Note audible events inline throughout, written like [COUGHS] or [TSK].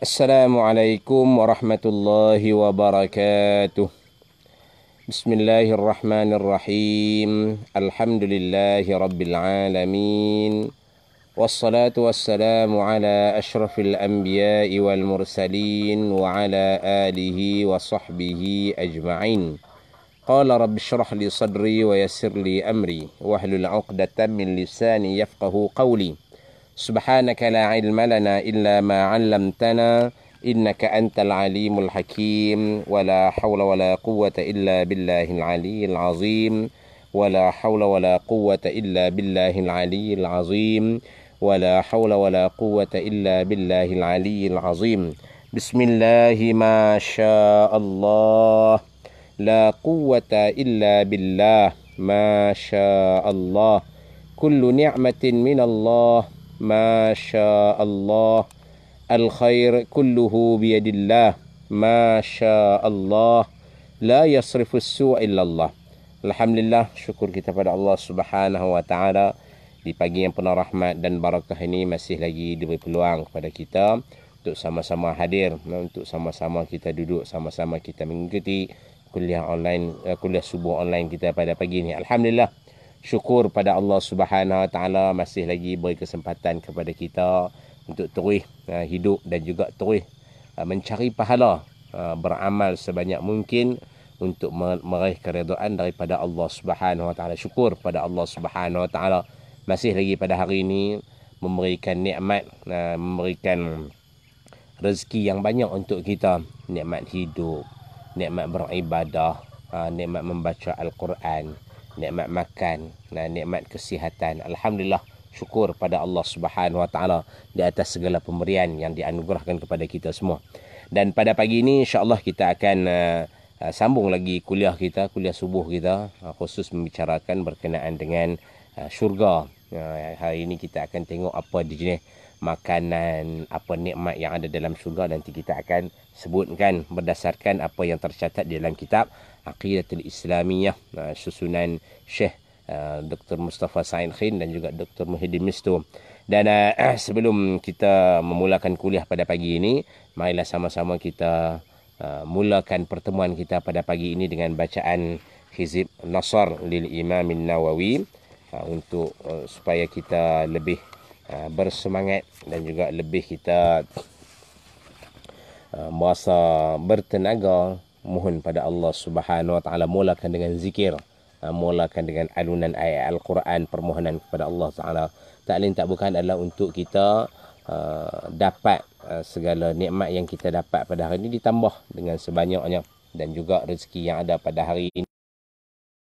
السلام عليكم ورحمة الله وبركاته. بسم الله الرحمن الرحيم، الحمد لله رب العالمين، والصلاة والسلام على أشرف الأنبياء والمرسلين وعلى آله وصحبه أجمعين. قال رب اشرح لي صدري ويسر لي أمري، واحلل عقدة من لساني يفقه قولي. سبحانك لا علم لنا إلا ما علمتنا إنك أنت العليم الحكيم ولا حول ولا قوة إلا بالله العلي العظيم ولا حول ولا قوة إلا بالله العلي العظيم ولا حول ولا قوة إلا بالله العلي العظيم بسم الله ما شاء الله لا قوة إلا بالله ما شاء الله كل نعمة من الله ما شاء الله الخير كله بيد الله ما شاء الله لا يصرف السوء إلا kita pada Allah Subhanahu wa taala di pagi yang penuh rahmat dan barakah ini masih lagi diberi peluang kepada kita untuk sama-sama hadir ya, untuk sama-sama kita duduk sama-sama kita mengikuti kuliah online eh, kuliah subuh online kita pada pagi ini alhamdulillah syukur pada Allah Subhanahu Wa taala masih lagi beri kesempatan kepada kita untuk terus uh, hidup dan juga terus uh, mencari pahala uh, beramal sebanyak mungkin untuk meraih keredaan daripada Allah Subhanahu wa taala syukur pada Allah Subhanahu wa taala masih lagi pada hari ini memberikan nikmat memberikan rezeki yang banyak untuk kita nikmat hidup nikmat beribadah nikmat membaca al-Quran nikmat makan dan nikmat kesihatan. Alhamdulillah syukur pada Allah Subhanahu Wa Taala di atas segala pemberian yang dianugerahkan kepada kita semua. Dan pada pagi ini insya-Allah kita akan uh, uh, sambung lagi kuliah kita, kuliah subuh kita uh, khusus membicarakan berkenaan dengan uh, syurga. Uh, hari ini kita akan tengok apa di jenis makanan, apa nikmat yang ada dalam syurga nanti kita akan sebutkan berdasarkan apa yang tercatat di dalam kitab Aqidatul Islamiyah uh, susunan Syekh uh, Dr. Mustafa Sain Khin dan juga Dr. Muhyiddin Misto. Dan uh, [CLEARS THROAT] sebelum kita memulakan kuliah pada pagi ini, marilah sama-sama kita uh, mulakan pertemuan kita pada pagi ini dengan bacaan khizib Nasar lil Imam Nawawi uh, untuk uh, supaya kita lebih uh, bersemangat dan juga lebih kita uh, merasa bertenaga mohon pada Allah Subhanahu wa taala mulakan dengan zikir ha, mulakan dengan alunan ayat al-Quran permohonan kepada Allah taala tak tak bukan adalah untuk kita uh, dapat uh, segala nikmat yang kita dapat pada hari ini ditambah dengan sebanyaknya dan juga rezeki yang ada pada hari ini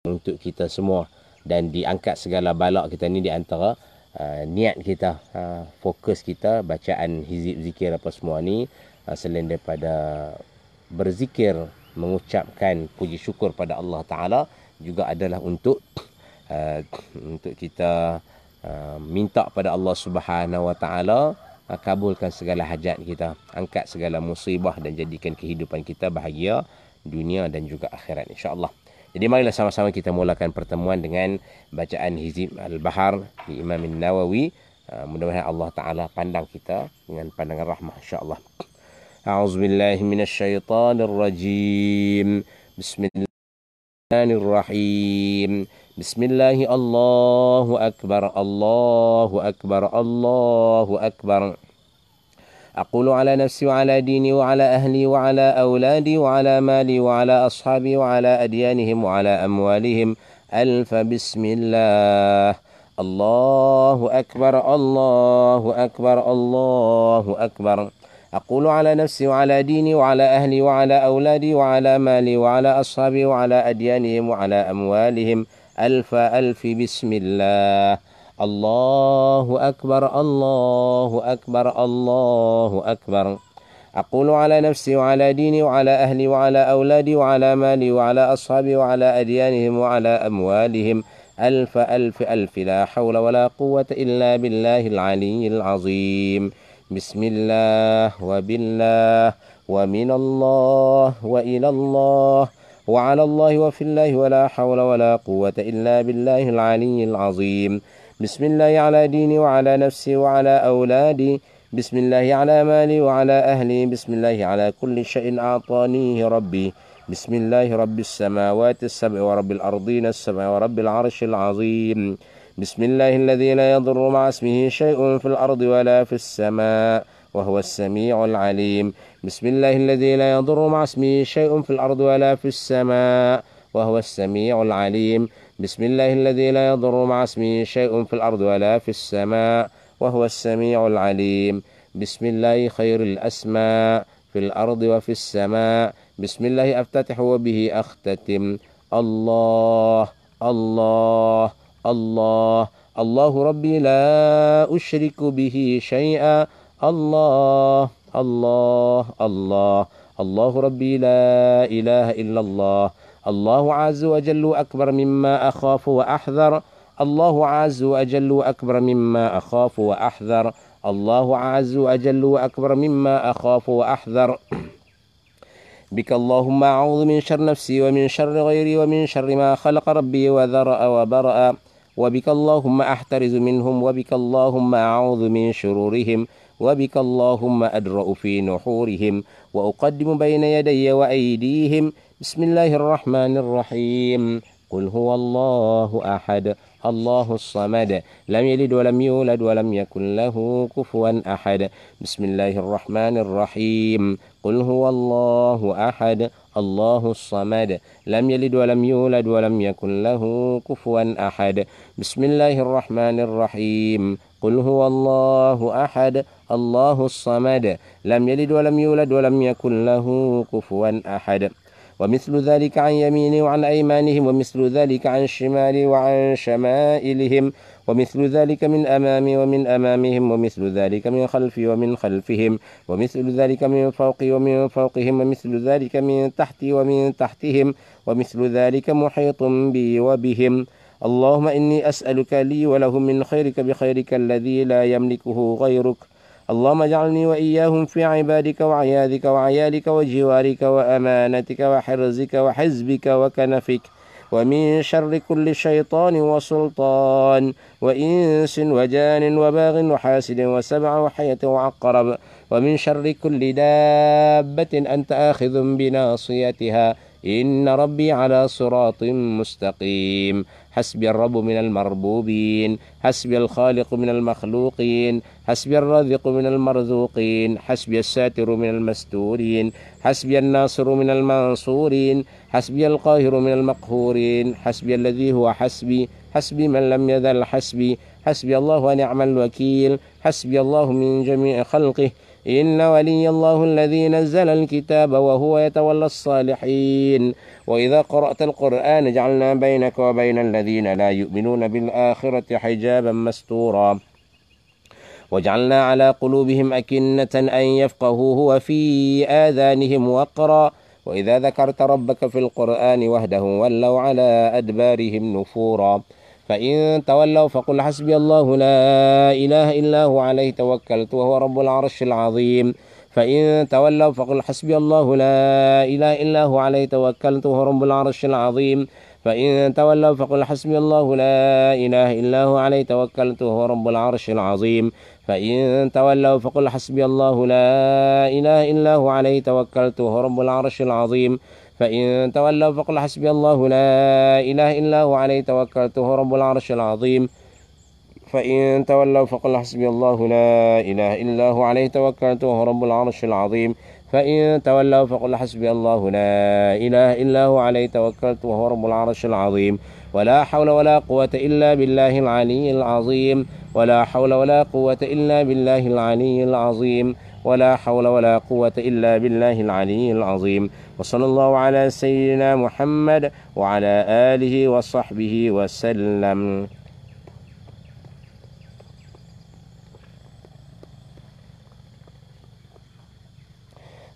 untuk kita semua dan diangkat segala balak kita ni di antara uh, niat kita uh, fokus kita bacaan hizib zikir apa semua ni uh, selain daripada berzikir mengucapkan puji syukur pada Allah Taala juga adalah untuk uh, untuk kita uh, minta pada Allah Subhanahu Wa Taala uh, kabulkan segala hajat kita angkat segala musibah dan jadikan kehidupan kita bahagia dunia dan juga akhirat Insya Allah. jadi marilah sama-sama kita mulakan pertemuan dengan bacaan Hizib Al-Bahar di Imam Nawawi. Uh, mudah-mudahan Allah Ta'ala pandang kita dengan pandangan rahmah Insya Allah. أعوذ بالله من الشيطان الرجيم بسم الله الرحيم بسم الله الله أكبر الله أكبر الله أكبر أقول على نفسي وعلى ديني وعلى أهلي وعلى أولادي وعلى مالي وعلى أصحابي وعلى أديانهم وعلى أموالهم ألف بسم الله الله أكبر الله أكبر الله أكبر, الله أكبر أقول على نفسي وعلى ديني وعلى أهلي وعلى أولادي وعلى مالي وعلى أصحابي وعلى أديانهم وعلى أموالهم ألف ألف بسم الله الله أكبر الله أكبر الله أكبر أقول على نفسي وعلى ديني وعلى أهلي وعلى أولادي وعلى مالي وعلى أصحابي وعلى أديانهم وعلى أموالهم ألف ألف ألف لا حول ولا قوة إلا بالله العلي العظيم بسم الله وبالله ومن الله وإلى الله وعلى الله وفي الله ولا حول ولا قوة إلا بالله العلي العظيم بسم الله على ديني وعلى نفسي وعلى أولادي بسم الله على مالي وعلى أهلي بسم الله على كل شيء أعطانيه ربي بسم الله رب السماوات السبع ورب الأرضين السبع ورب العرش العظيم بسم الله الذي لا يضر مع اسمه شيء في الأرض ولا في السماء وهو السميع العليم بسم الله الذي لا يضر مع اسمه شيء في الأرض ولا في السماء وهو السميع العليم بسم الله الذي لا يضر مع اسمه شيء في الأرض ولا في السماء وهو السميع العليم بسم الله خير الأسماء في الأرض وفي السماء بسم الله أفتتح وبه أختتم الله الله الله الله ربي لا أشرك به شيئا الله الله الله الله ربي لا إله إلا الله الله عز وجل أكبر مما أخاف وأحذر الله عز وجل أكبر مما أخاف وأحذر الله عز وجل وأكبر مما أخاف وأحذر [CLEARS THROAT] بك اللهم أعوذ من شر نفسي ومن شر غيري ومن شر ما خلق ربي وذرأ وبرأ وبك اللهم أحترز منهم وبك اللهم أعوذ من شرورهم وبك اللهم أدرأ في نحورهم وأقدم بين يدي وأيديهم بسم الله الرحمن الرحيم قل هو الله أحد الله الصمد لم يلد ولم يولد ولم يكن له كفوا أحد بسم الله الرحمن الرحيم قل هو الله أحد الله الصمد لم يلد ولم يولد ولم يكن له كفوا أحد بسم الله الرحمن الرحيم قل هو الله أحد الله الصمد لم يلد ولم يولد ولم يكن له كفوا أحد ومثل ذلك عن يمينه وعن أيمانهم ومثل ذلك عن شماله وعن شمائلهم ومثل ذلك من أمامي ومن أمامهم ومثل ذلك من خلفي ومن خلفهم ومثل ذلك من فوقي ومن فوقهم ومثل ذلك من تحتي ومن تحتهم ومثل ذلك محيط بي وبهم اللهم إني أسألك لي ولهم من خيرك بخيرك الذي لا يملكه غيرك اللهم اجعلني وإياهم في عبادك وعياذك وعيالك وجوارك وأمانتك وحرزك وحزبك وكنفك ومن شر كل شيطان وسلطان وإنس وجان وباغ وحاسد وسبع وحية وعقرب ومن شر كل دابة أنت آخذ بناصيتها إن ربي على صراط مستقيم حسبي الرب من المربوبين حسبي الخالق من المخلوقين حسبي الرازق من المرزوقين حسبي الساتر من المستورين حسبي الناصر من المنصورين حسبي القاهر من المقهورين حسبي الذي هو حسبي حسبي من لم يزل حسبي حسبي الله ونعم الوكيل حسبي الله من جميع خلقه إن ولي الله الذي نزل الكتاب وهو يتولى الصالحين وإذا قرأت القرآن جعلنا بينك وبين الذين لا يؤمنون بالآخرة حجابا مستورا وجعلنا على قلوبهم أكنة أن يفقهوه وفي آذانهم وقرا وإذا ذكرت ربك في القرآن وحده ولوا على أدبارهم نفورا فإن تولوا فقل حسبي الله لا إله إلا هو عليه توكلت وهو رب العرش العظيم فإن تولوا فقل حسبي الله لا إله إلا هو عليه توكلت وهو رب العرش العظيم فإن تولوا فقل حسبي الله لا إله إلا هو عليه توكلت وهو رب العرش العظيم فإن تولوا فقل حسبي الله لا إله إلا هو عليه توكلت وهو رب العرش العظيم فإن تولوا فقل حسبي الله لا إله إلا هو عليه توكلته رب العرش العظيم فإن تولوا فقل حسبي الله لا إله إلا هو عليه توكلته رب العرش العظيم فإن تولوا فقل حسبي الله لا إله إلا هو عليه توكلت وهو رب العرش العظيم ولا حول ولا قوة إلا بالله العلي العظيم ولا حول ولا قوة إلا بالله العلي العظيم ولا حول ولا قوة إلا بالله العلي العظيم وصلى الله على سيدنا محمد وعلى آله وصحبه وسلم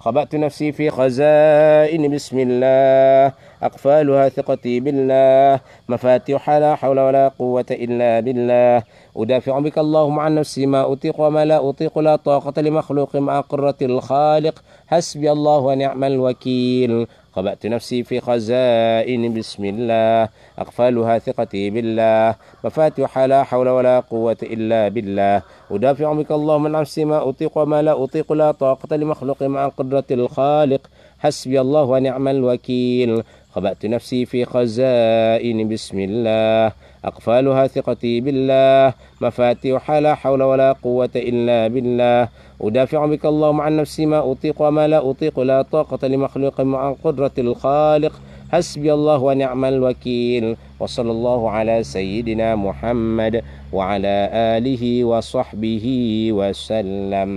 خبأت نفسي في خزائن بسم الله أقفالها ثقتي بالله مفاتيحها لا حول ولا قوة إلا بالله أدافع بك اللهم عن نفسي ما أطيق وما لا أطيق لا طاقة لمخلوق مع قرة الخالق حسبي الله ونعم الوكيل خبأت نفسي في خزائن بسم الله أقفالها ثقتي بالله مفاتيح لا حول ولا قوة إلا بالله أدافع بك اللهم نفسي ما أطيق وما لا أطيق لا طاقة لمخلوق مع قدرة الخالق حسبي الله ونعم الوكيل خبأت نفسي في خزائن بسم الله أقفالها ثقتي بالله مفاتيح لا حول ولا قوة إلا بالله ودافع بك اللهم عن نفسي ما أطيق وما لا أطيق لا طاقة لمخلوق مع قدرة الخالق حسبي الله ونعم الوكيل وصلى الله على سيدنا محمد وعلى آله وصحبه وسلم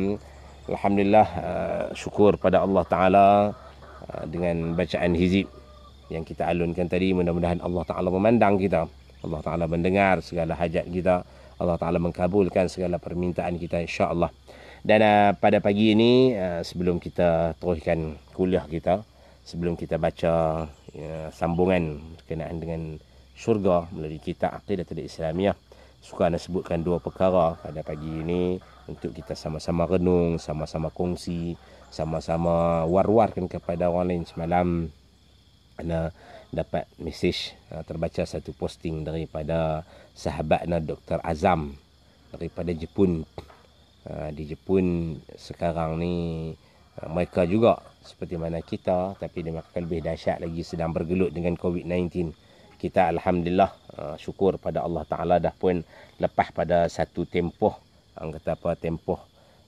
الحمد لله شكر pada Allah Ta'ala uh, dengan bacaan hizib yang kita alunkan tadi mudah-mudahan Allah Ta'ala memandang kita Allah Ta'ala mendengar segala hajat kita Allah Ta'ala mengkabulkan segala permintaan kita insyaAllah dan uh, pada pagi ini uh, sebelum kita teruskan kuliah kita, sebelum kita baca uh, sambungan berkenaan dengan syurga melalui kita Aqidah Tadi Islamiyah, suka anda sebutkan dua perkara pada pagi ini untuk kita sama-sama renung, sama-sama kongsi, sama-sama war-warkan kepada orang lain semalam. anda dapat mesej ah, terbaca satu posting daripada sahabat Dr. Azam daripada Jepun Ah, di Jepun sekarang ni ah, mereka juga seperti mana kita tapi dia akan lebih dahsyat lagi sedang bergelut dengan COVID-19. Kita Alhamdulillah ah, syukur pada Allah Ta'ala dah pun lepas pada satu tempoh. Yang kata apa tempoh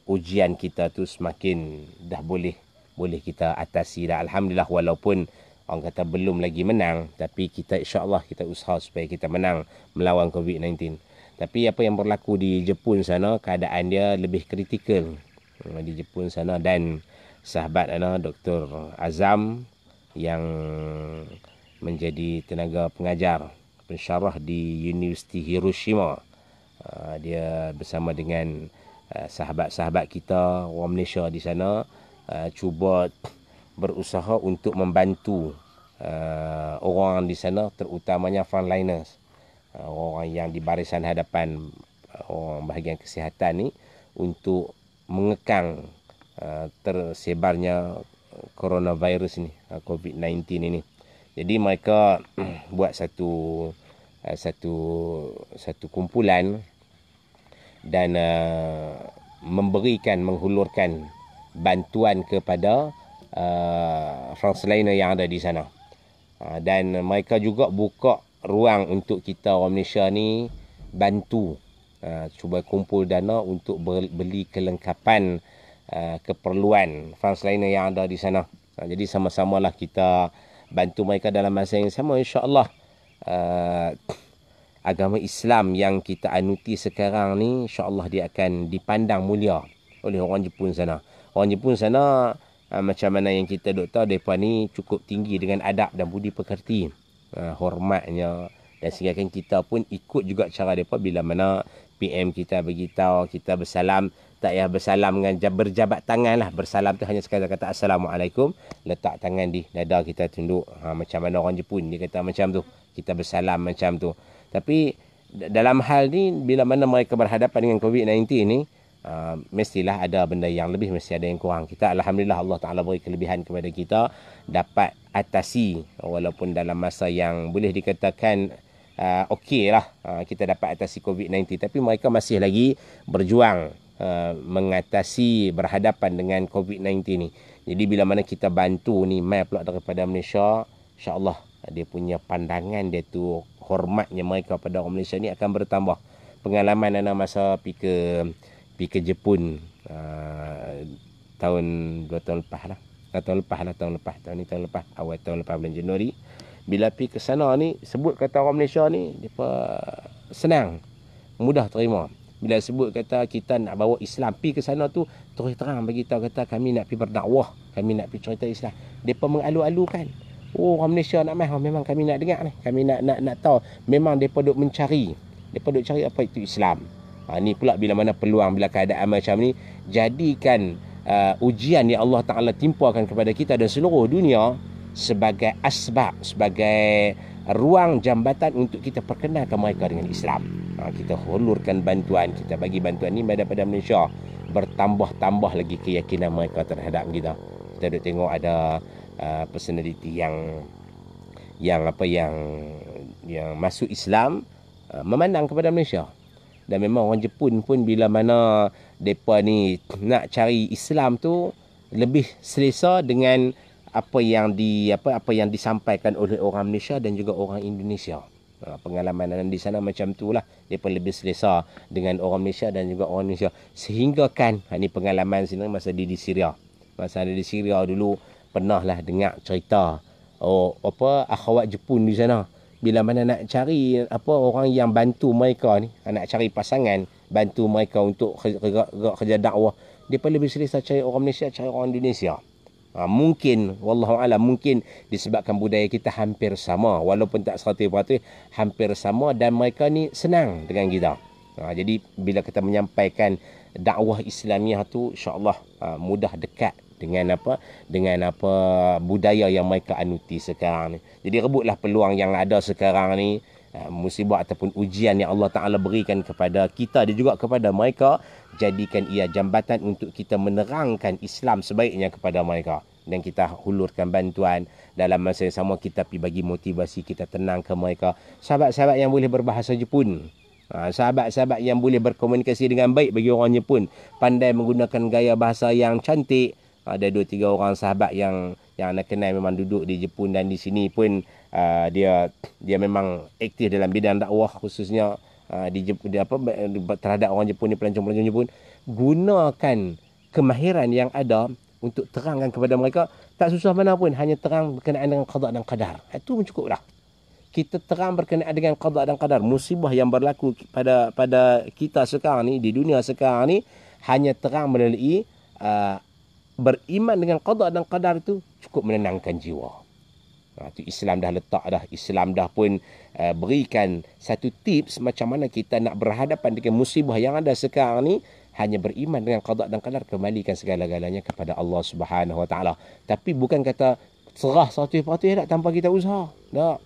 ujian kita tu semakin dah boleh boleh kita atasi dah. Alhamdulillah walaupun orang kata belum lagi menang tapi kita Insya Allah kita usaha supaya kita menang melawan COVID-19. Tapi apa yang berlaku di Jepun sana keadaan dia lebih kritikal hmm, di Jepun sana dan sahabat ana Dr Azam yang menjadi tenaga pengajar pensyarah di Universiti Hiroshima ah, dia bersama dengan ah, sahabat-sahabat kita orang Malaysia di sana ah, cuba berusaha untuk membantu orang di sana terutamanya frontliners orang-orang uh, yang di barisan hadapan uh, orang bahagian kesihatan ni untuk mengekang uh, tersebarnya coronavirus ni COVID-19 ini. Jadi mereka [CLEARS THROAT] buat satu satu satu kumpulan dan uh, memberikan menghulurkan bantuan kepada uh, Frans yang ada di sana. dan mereka juga buka ruang untuk kita orang Malaysia ni bantu uh, cuba kumpul dana untuk beli kelengkapan uh, keperluan Fransliner yang ada di sana. Uh, jadi sama-samalah kita bantu mereka dalam masa yang sama insya-Allah. Uh, [COUGHS] agama Islam yang kita anuti sekarang ni insya-Allah dia akan dipandang mulia oleh orang Jepun sana. Orang Jepun sana uh, macam mana yang kita dok tahu depa ni cukup tinggi dengan adab dan budi pekerti uh, hormatnya dan sehingga kita pun ikut juga cara mereka bila mana PM kita beritahu, kita bersalam. Tak payah bersalam dengan berjabat tangan lah. Bersalam tu hanya sekadar kata Assalamualaikum. Letak tangan di dada kita tunduk. Ha, macam mana orang Jepun dia kata macam tu. Kita bersalam macam tu. Tapi dalam hal ni bila mana mereka berhadapan dengan COVID-19 ni. Uh, mestilah ada benda yang lebih mesti ada yang kurang kita alhamdulillah Allah taala beri kelebihan kepada kita dapat atasi walaupun dalam masa yang boleh dikatakan uh, lah uh, kita dapat atasi covid-19 tapi mereka masih lagi berjuang uh, mengatasi berhadapan dengan covid-19 ni jadi bila mana kita bantu ni mai pula daripada Malaysia insyaallah dia punya pandangan dia tu hormatnya mereka pada orang Malaysia ni akan bertambah pengalaman anak masa pika uh, pergi ke Jepun uh, tahun dua tahun lepas lah. Nah, tahun lepas lah tahun lepas. Tahun ni tahun lepas. Awal tahun lepas bulan Januari. Bila pi ke sana ni sebut kata orang Malaysia ni depa senang mudah terima. Bila sebut kata kita nak bawa Islam pi ke sana tu terus terang bagi tahu kata kami nak pi berdakwah, kami nak pi cerita Islam. Depa mengalu-alukan. Oh orang Malaysia nak mai oh, memang kami nak dengar ni. Kami nak nak nak tahu memang depa duk mencari. Depa duk cari apa itu Islam ha, Ini pula bila mana peluang Bila keadaan macam ni Jadikan uh, ujian yang Allah Ta'ala timpuakan kepada kita Dan seluruh dunia Sebagai asbab Sebagai ruang jambatan Untuk kita perkenalkan mereka dengan Islam ha, Kita hulurkan bantuan Kita bagi bantuan ni pada Malaysia Bertambah-tambah lagi keyakinan mereka terhadap kita Kita duduk tengok ada uh, personality yang yang apa yang yang masuk Islam uh, memandang kepada Malaysia dan memang orang Jepun pun bila mana mereka ni nak cari Islam tu lebih selesa dengan apa yang di apa apa yang disampaikan oleh orang Malaysia dan juga orang Indonesia. Ha, pengalaman di sana macam tu lah. Dia lebih selesa dengan orang Malaysia dan juga orang Indonesia. Sehingga kan, ha, pengalaman sini masa di di Syria. Masa ada di Syria dulu, pernah lah dengar cerita oh, apa akhwat Jepun di sana bila mana nak cari apa orang yang bantu mereka ni ah, nak cari pasangan bantu mereka untuk kerja, kerja, kerja dakwah depa lebih selesa cari orang Malaysia cari orang Indonesia ha, mungkin wallahu alam mungkin disebabkan budaya kita hampir sama walaupun tak 100% hampir sama dan mereka ni senang dengan kita ha, jadi bila kita menyampaikan dakwah Islamiah tu insyaallah ha, mudah dekat dengan apa dengan apa budaya yang mereka anuti sekarang ni. Jadi rebutlah peluang yang ada sekarang ni ha, musibah ataupun ujian yang Allah Taala berikan kepada kita dan juga kepada mereka jadikan ia jambatan untuk kita menerangkan Islam sebaiknya kepada mereka dan kita hulurkan bantuan dalam masa yang sama kita pi bagi motivasi kita tenang ke mereka sahabat-sahabat yang boleh berbahasa Jepun ha, sahabat-sahabat yang boleh berkomunikasi dengan baik bagi orang Jepun pandai menggunakan gaya bahasa yang cantik ada dua tiga orang sahabat yang yang anda kenal memang duduk di Jepun dan di sini pun uh, dia dia memang aktif dalam bidang dakwah khususnya uh, di Jepun di apa terhadap orang Jepun ni pelancong-pelancong Jepun gunakan kemahiran yang ada untuk terangkan kepada mereka tak susah mana pun hanya terang berkenaan dengan qada dan qadar ha, itu pun cukup dah kita terang berkenaan dengan qada dan qadar musibah yang berlaku pada pada kita sekarang ni di dunia sekarang ni hanya terang melalui uh, beriman dengan qada dan qadar itu cukup menenangkan jiwa. Ha, tu Islam dah letak dah. Islam dah pun uh, berikan satu tips macam mana kita nak berhadapan dengan musibah yang ada sekarang ni hanya beriman dengan qada dan qadar kembalikan segala-galanya kepada Allah Subhanahu Wa Taala. Tapi bukan kata serah 100% tak tanpa kita usaha. Tak.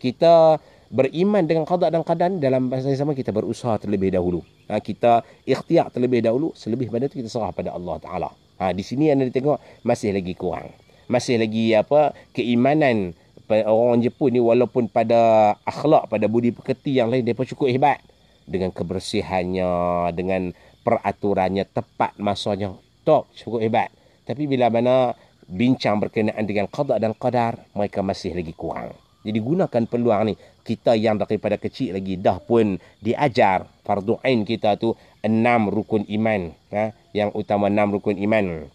Kita beriman dengan qada dan qadar dalam masa yang sama kita berusaha terlebih dahulu. Ha, kita ikhtiar terlebih dahulu selebih pada itu kita serah pada Allah Taala. Ha, di sini anda tengok masih lagi kurang. Masih lagi apa keimanan orang Jepun ni walaupun pada akhlak, pada budi pekerti yang lain mereka cukup hebat. Dengan kebersihannya, dengan peraturannya tepat masanya. Top, cukup hebat. Tapi bila mana bincang berkenaan dengan qadar dan qadar, mereka masih lagi kurang. Jadi gunakan peluang ni. Kita yang daripada kecil lagi dah pun diajar fardu ain kita tu enam rukun iman. Ha? yang utama enam rukun iman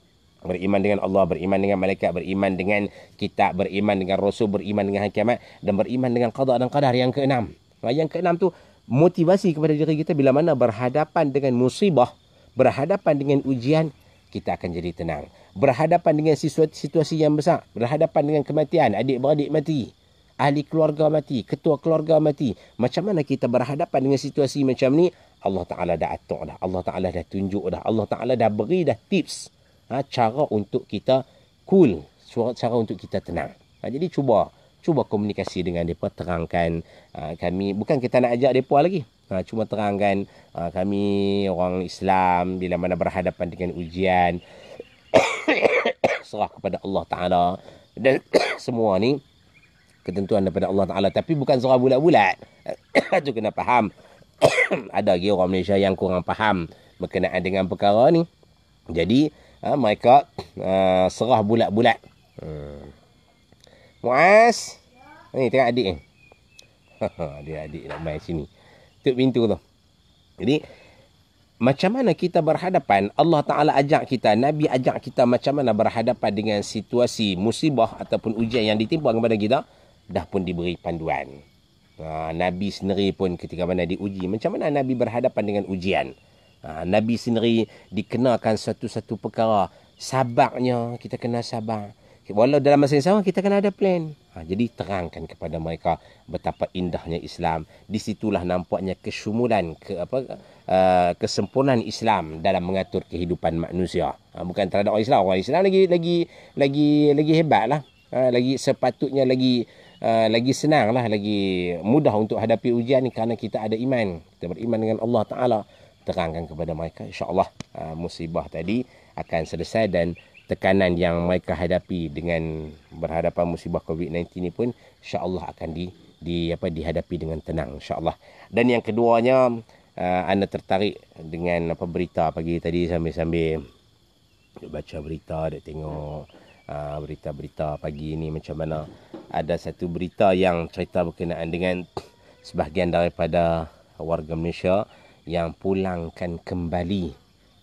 beriman dengan Allah, beriman dengan malaikat, beriman dengan kitab, beriman dengan rasul, beriman dengan kiamat dan beriman dengan qada dan qadar yang keenam. Yang keenam tu motivasi kepada diri kita bila mana berhadapan dengan musibah, berhadapan dengan ujian, kita akan jadi tenang. Berhadapan dengan situasi yang besar, berhadapan dengan kematian, adik-beradik mati, ahli keluarga mati, ketua keluarga mati. Macam mana kita berhadapan dengan situasi macam ni? Allah Ta'ala dah atur dah. Allah Ta'ala dah tunjuk dah. Allah Ta'ala dah beri dah tips. Ha, cara untuk kita cool. Cara untuk kita tenang. Ha, jadi cuba. Cuba komunikasi dengan mereka. Terangkan ha, kami. Bukan kita nak ajak mereka lagi. Ha, cuma terangkan ha, kami orang Islam. Bila mana berhadapan dengan ujian. [COUGHS] serah kepada Allah Ta'ala. Dan [COUGHS] semua ni ketentuan daripada Allah Ta'ala. Tapi bukan serah bulat-bulat. Itu [COUGHS] kena faham. [COUGHS] ada lagi orang Malaysia yang kurang faham berkenaan dengan perkara ni. Jadi ha, mereka [COUGHS] ha, serah bulat-bulat. Hmm. Muaz. Ya. Ni tengok adik ni. [LAUGHS] Dia adik nak main sini. Tutup pintu tu. Jadi macam mana kita berhadapan Allah Ta'ala ajak kita Nabi ajak kita macam mana berhadapan dengan situasi musibah Ataupun ujian yang ditimpa kepada kita Dah pun diberi panduan Ha, Nabi sendiri pun ketika mana diuji Macam mana Nabi berhadapan dengan ujian ha, Nabi sendiri dikenakan satu-satu perkara Sabaknya kita kena sabak. Walau dalam masa yang sama kita kena ada plan ha, Jadi terangkan kepada mereka betapa indahnya Islam Di situlah nampaknya kesyumulan ke, apa, Kesempurnaan Islam dalam mengatur kehidupan manusia Bukan terhadap orang Islam Orang Islam lagi, lagi, lagi, lagi hebat lah Lagi sepatutnya lagi Ah, lagi senang lah, lagi mudah untuk hadapi ujian ni kerana kita ada iman. Kita beriman dengan Allah Ta'ala. Terangkan kepada mereka. InsyaAllah uh, musibah tadi akan selesai dan tekanan yang mereka hadapi dengan berhadapan musibah COVID-19 ni pun insya Allah akan di, di apa dihadapi dengan tenang insya Allah. Dan yang keduanya uh, anda tertarik dengan apa berita pagi tadi sambil-sambil baca berita ada tengok. Ah, berita-berita pagi ini macam mana ada satu berita yang cerita berkenaan dengan [TSK] sebahagian daripada warga Malaysia yang pulangkan kembali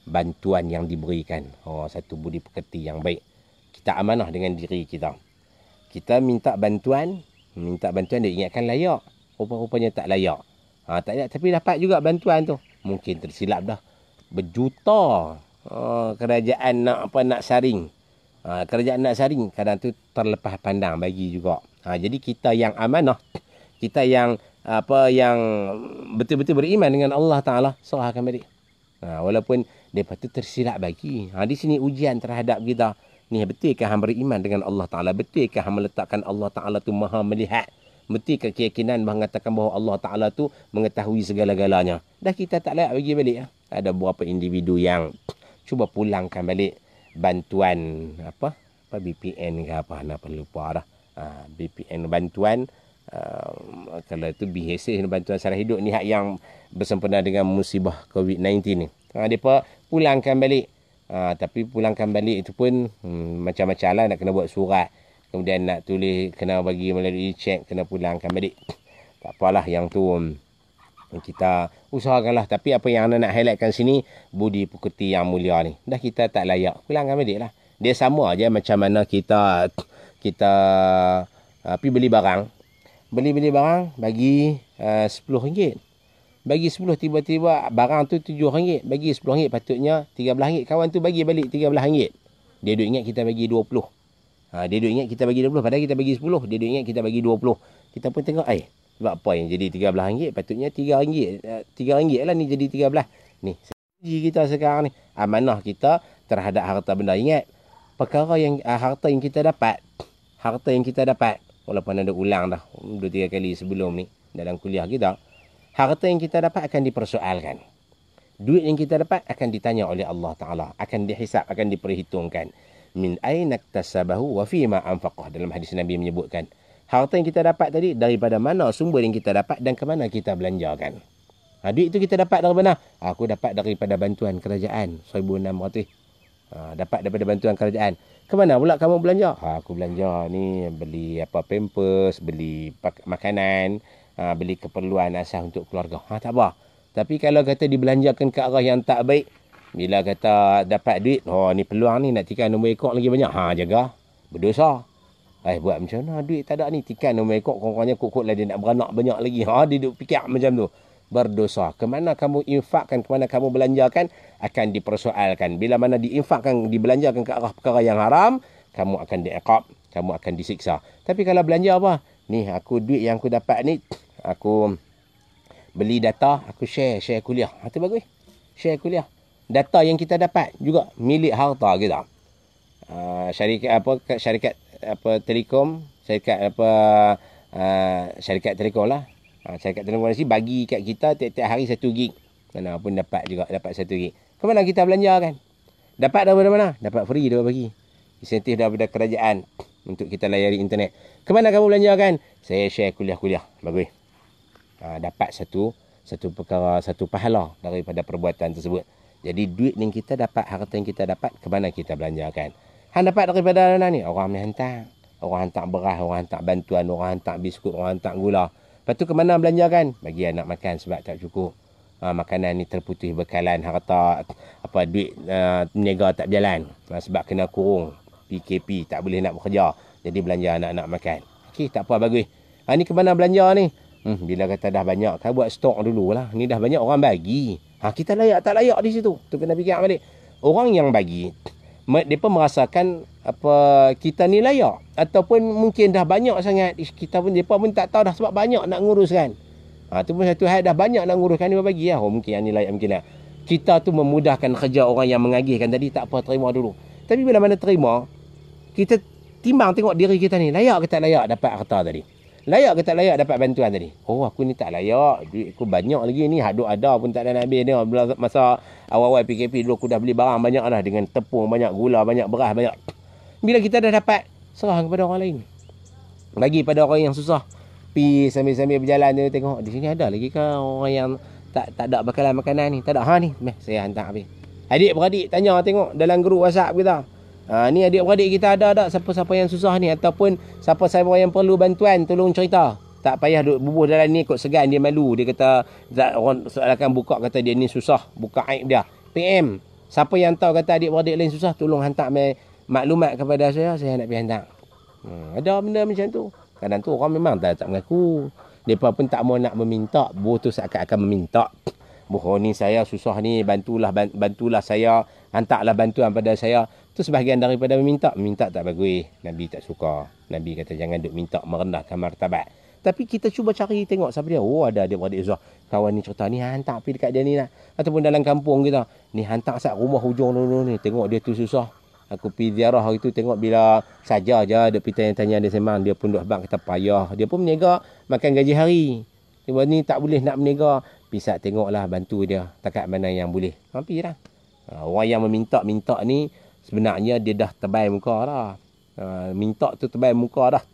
bantuan yang diberikan. Oh, satu budi pekerti yang baik. Kita amanah dengan diri kita. Kita minta bantuan, minta bantuan dia ingatkan layak. Rupa-rupanya tak layak. Ha, tak ada, tapi dapat juga bantuan tu. Mungkin tersilap dah. Berjuta oh, kerajaan nak apa nak saring. Ha, kerajaan nak saring kadang tu terlepas pandang bagi juga. Ha, jadi kita yang amanah, [LAUGHS] kita yang apa yang betul-betul beriman dengan Allah Taala serah akan balik. Ha, walaupun depa tu tersilap bagi. Ha, di sini ujian terhadap kita. Ni betul ke hamba beriman dengan Allah Taala? Betul ke hamba meletakkan Allah Taala tu Maha melihat? Betul ke keyakinan mengatakan bahawa Allah Taala tu mengetahui segala-galanya? Dah kita tak layak bagi balik ya? Ada beberapa individu yang cuba pulangkan balik bantuan apa apa BPN ke apa nak perlu apa dah ha, BPN bantuan uh, kalau itu BHSA bantuan sara hidup ni hak yang bersempena dengan musibah COVID-19 ni ha, depa pulangkan balik ha, tapi pulangkan balik itu pun hmm, macam-macam lah nak kena buat surat kemudian nak tulis kena bagi melalui cek kena pulangkan balik tak apalah yang tu hmm kita usahakanlah tapi apa yang anda nak highlightkan sini budi pekerti yang mulia ni dah kita tak layak pulangkan balik lah dia sama aja macam mana kita kita uh, pi beli barang beli-beli barang bagi uh, RM10 bagi RM10 tiba-tiba barang tu RM7 bagi RM10 patutnya RM13 kawan tu bagi balik RM13 dia duk ingat kita bagi RM20 ha, dia duk ingat kita bagi RM20 padahal kita bagi RM10 dia duk ingat kita bagi RM20 kita pun tengok eh sebab yang jadi RM13 patutnya RM3. RM3 eh, lah ni jadi RM13. Ni. Seji kita sekarang ni. Amanah kita terhadap harta benda. Ingat. Perkara yang uh, harta yang kita dapat. Harta yang kita dapat. Walaupun ada ulang dah. Um, dua tiga kali sebelum ni. Dalam kuliah kita. Harta yang kita dapat akan dipersoalkan. Duit yang kita dapat akan ditanya oleh Allah Ta'ala. Akan dihisap, akan diperhitungkan. Min aynak tasabahu wa fima anfaqah. Dalam hadis Nabi menyebutkan harta yang kita dapat tadi daripada mana sumber yang kita dapat dan ke mana kita belanjakan. Ha, duit itu kita dapat dari mana? Aku dapat daripada bantuan kerajaan 1600. Ha, dapat daripada bantuan kerajaan. Ke mana pula kamu belanja? Ha, aku belanja ni beli apa pampers, beli makanan, ha, beli keperluan asas untuk keluarga. Ha, tak apa. Tapi kalau kata dibelanjakan ke arah yang tak baik, bila kata dapat duit, oh ni peluang ni nak tikam nombor ekor lagi banyak. Ha, jaga. Berdosa. Eh buat macam mana ah, duit tak ada ni tikan nombor ekor kurang-kurangnya kot-kot lah dia nak beranak banyak lagi. Ha dia duk fikir macam tu. Berdosa. Kemana kamu infakkan, kemana kamu belanjakan akan dipersoalkan. Bila mana diinfakkan, dibelanjakan ke arah perkara yang haram, kamu akan diiqab, kamu akan disiksa. Tapi kalau belanja apa? Ni aku duit yang aku dapat ni aku beli data, aku share, share kuliah. Ha tu bagus. Share kuliah. Data yang kita dapat juga milik harta kita. Uh, syarikat apa syarikat apa telekom syarikat apa uh, syarikat telekom lah uh, syarikat telekom ni bagi kat kita tiap-tiap hari 1 gig mana pun dapat juga dapat 1 gig ke mana kita belanja kan dapat dari mana-mana dapat free dia bagi insentif daripada kerajaan untuk kita layari internet ke mana kamu belanja kan saya share kuliah-kuliah bagus uh, dapat satu satu perkara satu pahala daripada perbuatan tersebut jadi duit yang kita dapat, harta yang kita dapat, ke mana kita belanjakan. Han dapat daripada mana ni? Orang ni hantar. Orang hantar beras, orang hantar bantuan, orang hantar biskut, orang hantar gula. Lepas tu ke mana belanjakan? Bagi anak makan sebab tak cukup. Ha, makanan ni terputih bekalan harta apa duit uh, ah, niaga tak berjalan ha, sebab kena kurung PKP tak boleh nak bekerja jadi belanja anak-anak makan okey tak apa bagus ha ni ke mana belanja ni hmm, bila kata dah banyak kan buat stok dulu lah. ni dah banyak orang bagi ha kita layak tak layak di situ tu kena fikir balik orang yang bagi mereka merasakan apa kita ni layak ataupun mungkin dah banyak sangat kita pun depa pun tak tahu dah sebab banyak nak nguruskan. Ha tu pun satu hal dah banyak nak nguruskan ni bagi lah. Oh, mungkin yang ni layak mungkin lah. Kita tu memudahkan kerja orang yang mengagihkan tadi tak apa terima dulu. Tapi bila mana terima kita timbang tengok diri kita ni layak ke tak layak dapat harta tadi layak ke tak layak dapat bantuan tadi? Oh, aku ni tak layak. Duit aku banyak lagi ni. Haduk ada pun tak ada nak habis ni. Masa awal-awal PKP dulu aku dah beli barang banyak lah. Dengan tepung banyak, gula banyak, beras banyak. Bila kita dah dapat, serah kepada orang lain. Lagi pada orang yang susah. Pi sambil-sambil berjalan tu tengok. Di sini ada lagi kan orang yang tak tak ada bekalan makanan ni. Tak ada ha ni. Meh, saya hantar habis. Adik-beradik tanya tengok dalam grup WhatsApp kita. Ha, ni adik-beradik kita ada tak siapa-siapa yang susah ni ataupun siapa-siapa yang perlu bantuan tolong cerita. Tak payah duduk bubuh dalam ni kot segan dia malu. Dia kata orang soalakan buka kata dia ni susah buka aib dia. PM siapa yang tahu kata adik-beradik lain susah tolong hantar mai maklumat kepada saya saya nak pergi hantar. Hmm, ada benda macam tu. Kadang tu orang memang tak, tak mengaku. Depa pun tak mau nak meminta, botos akan akan meminta. Mohon oh, ni saya susah ni bantulah bantulah saya hantarlah bantuan pada saya. Tu sebahagian daripada meminta. Meminta tak bagus. Nabi tak suka. Nabi kata jangan duk minta merendahkan martabat. Tapi kita cuba cari tengok siapa dia. Oh ada dia beradik Zah. Kawan ni cerita ni hantar pergi dekat dia ni nak. Ataupun dalam kampung kita. Ni hantar sat rumah hujung dulu ni. Tengok dia tu susah. Aku pergi ziarah hari tu tengok bila saja je. Dia pergi tanya-tanya dia semang. Dia pun duk sebab kata payah. Dia pun meniaga makan gaji hari. Sebab ni tak boleh nak meniaga. Pisat tengoklah bantu dia. Takat mana yang boleh. Hampir lah. Ha, orang yang meminta-minta ni sebenarnya dia dah tebal muka dah. Ha, minta tu tebal muka dah.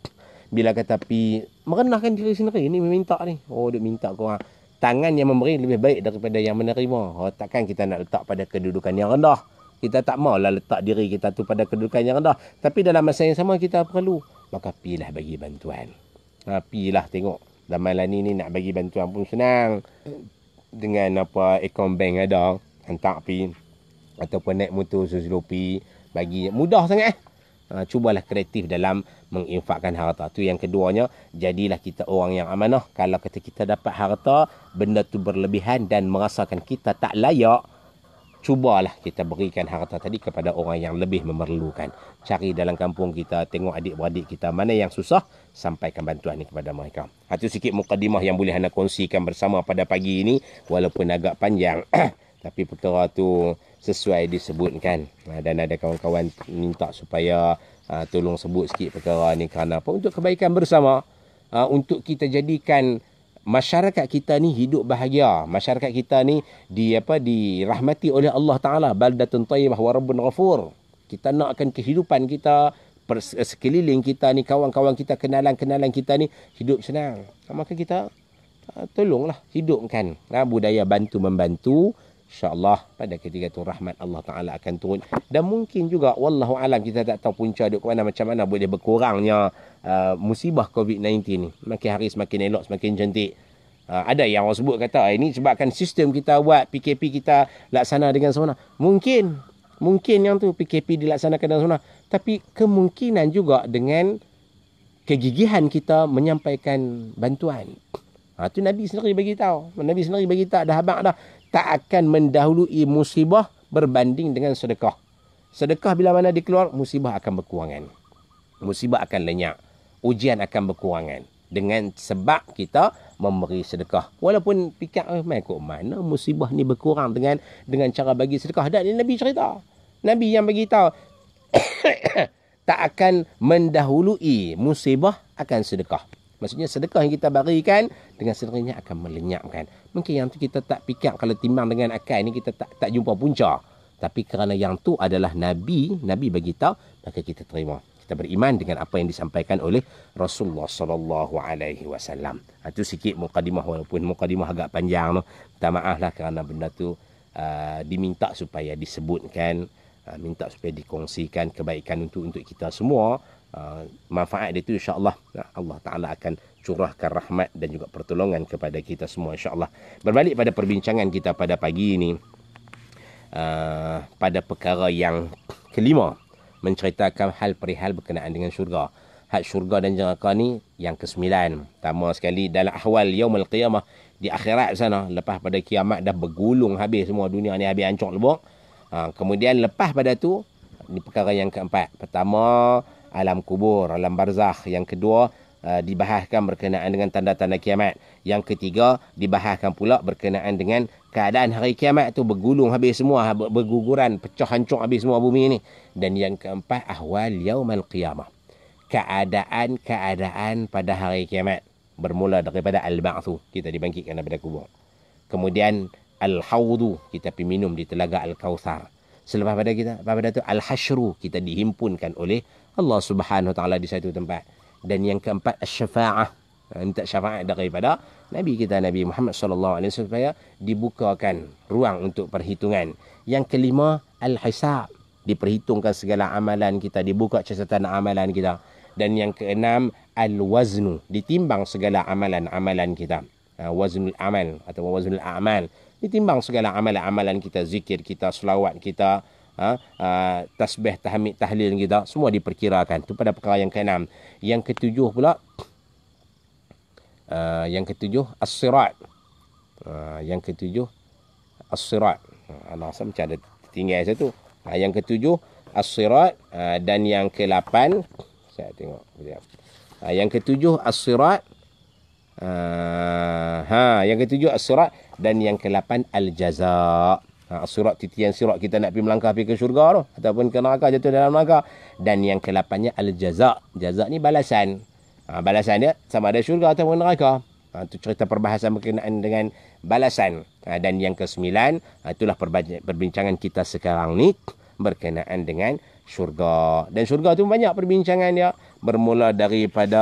Bila kata pi merenahkan diri sendiri ni meminta ni. Oh dia minta kau orang. Tangan yang memberi lebih baik daripada yang menerima. Oh, takkan kita nak letak pada kedudukan yang rendah. Kita tak maulah letak diri kita tu pada kedudukan yang rendah. Tapi dalam masa yang sama kita perlu. Maka pilah bagi bantuan. Ha, pilah tengok. Dalam malam ni, ni nak bagi bantuan pun senang. Dengan apa ekon bank ada. Hantar pergi ataupun naik motor Suzuki bagi mudah sangat eh. Ha, cubalah kreatif dalam menginfakkan harta. tu yang keduanya, jadilah kita orang yang amanah. Kalau kata kita dapat harta, benda tu berlebihan dan merasakan kita tak layak, cubalah kita berikan harta tadi kepada orang yang lebih memerlukan. Cari dalam kampung kita, tengok adik-beradik kita mana yang susah, sampaikan bantuan ni kepada mereka. Itu ha, sikit mukadimah yang boleh anda kongsikan bersama pada pagi ini, walaupun agak panjang. [COUGHS] Tapi perkara tu sesuai disebutkan ha, dan ada kawan-kawan minta supaya uh, tolong sebut sikit perkara ni kerana apa untuk kebaikan bersama uh, untuk kita jadikan masyarakat kita ni hidup bahagia masyarakat kita ni di apa dirahmati oleh Allah taala baldatun thayyibah wa rabbun ghafur kita nakkan kehidupan kita sekeliling kita ni kawan-kawan kita kenalan-kenalan kita ni hidup senang maka kita tolonglah hidupkan uh, budaya bantu membantu InsyaAllah pada ketika tu rahmat Allah Ta'ala akan turun. Dan mungkin juga wallahu alam kita tak tahu punca duk ke mana macam mana boleh berkurangnya uh, musibah COVID-19 ni. Makin hari semakin elok, semakin cantik. Uh, ada yang orang sebut kata ah, ini sebabkan sistem kita buat PKP kita laksana dengan sebenar. Mungkin mungkin yang tu PKP dilaksanakan dengan sebenar. Tapi kemungkinan juga dengan kegigihan kita menyampaikan bantuan. Ha, tu Nabi sendiri bagi tahu. Nabi sendiri bagi tahu dah abang dah tak akan mendahului musibah berbanding dengan sedekah. Sedekah bila mana dikeluar, musibah akan berkurangan. Musibah akan lenyap. Ujian akan berkurangan. Dengan sebab kita memberi sedekah. Walaupun fikir, oh, eh, main kot mana musibah ni berkurang dengan dengan cara bagi sedekah. Dan ini Nabi cerita. Nabi yang bagi tahu [COUGHS] tak akan mendahului musibah akan sedekah. Maksudnya sedekah yang kita berikan dengan sedekahnya akan melenyapkan mungkin yang tu kita tak fikir kalau timbang dengan akal ni kita tak tak jumpa punca tapi kerana yang tu adalah nabi nabi bagi tahu maka kita terima kita beriman dengan apa yang disampaikan oleh Rasulullah sallallahu alaihi wasallam. Itu ha, sikit mukadimah walaupun mukadimah agak panjang tu. Minta maaflah kerana benda tu uh, diminta supaya disebutkan, uh, minta supaya dikongsikan kebaikan untuk untuk kita semua uh, manfaat dia tu insya-Allah Allah Taala akan curahkan rahmat dan juga pertolongan kepada kita semua insya-Allah. Berbalik pada perbincangan kita pada pagi ini uh, pada perkara yang kelima menceritakan hal perihal berkenaan dengan syurga. hak syurga dan neraka ni yang kesembilan. Pertama sekali dalam ahwal yaumul qiyamah di akhirat sana lepas pada kiamat dah bergulung habis semua dunia ni habis hancur lebur. Ha, kemudian lepas pada tu ini perkara yang keempat. Pertama alam kubur, alam barzakh. Yang kedua, eh, dibahaskan berkenaan dengan tanda-tanda kiamat. Yang ketiga, dibahaskan pula berkenaan dengan keadaan hari kiamat tu bergulung habis semua, ha, berguguran, pecah hancur habis semua bumi ni. Dan yang keempat, ahwal yaumal qiyamah. Keadaan-keadaan pada hari kiamat bermula daripada al-ba'thu, kita dibangkitkan daripada kubur. Kemudian al-hawdu, kita pergi minum di telaga al-kawthar. Selepas pada kita, pada itu al-hashru, kita dihimpunkan oleh Allah Subhanahu taala di satu tempat dan yang keempat syafaah eh, minta syafaat daripada nabi kita nabi Muhammad sallallahu alaihi wasallam supaya dibukakan ruang untuk perhitungan yang kelima al hisab diperhitungkan segala amalan kita dibuka catatan amalan kita dan yang keenam al waznu ditimbang segala amalan-amalan kita eh, waznul amal atau waznul a'mal ditimbang segala amalan-amalan kita zikir kita selawat kita ha, ha, tasbih, tahmid, tahlil kita semua diperkirakan. Itu pada perkara yang keenam. Yang ketujuh pula Uh, yang ketujuh as-sirat. Uh, yang ketujuh as-sirat. Uh, ha, Allah rasa macam ada tinggal satu. Uh, yang ketujuh as-sirat uh, dan yang kelapan saya tengok. Uh, yang ketujuh as-sirat uh, ha yang ketujuh as dan yang kelapan 8 al-jazaa' ha, surat titian surat kita nak pergi melangkah pergi ke syurga tu ataupun ke neraka jatuh dalam neraka dan yang kelapannya al jaza jaza ni balasan ha, balasan dia sama ada syurga ataupun neraka ha, tu cerita perbahasan berkenaan dengan balasan ha, dan yang ke sembilan ha, itulah perbincangan kita sekarang ni berkenaan dengan syurga dan syurga tu banyak perbincangan dia bermula daripada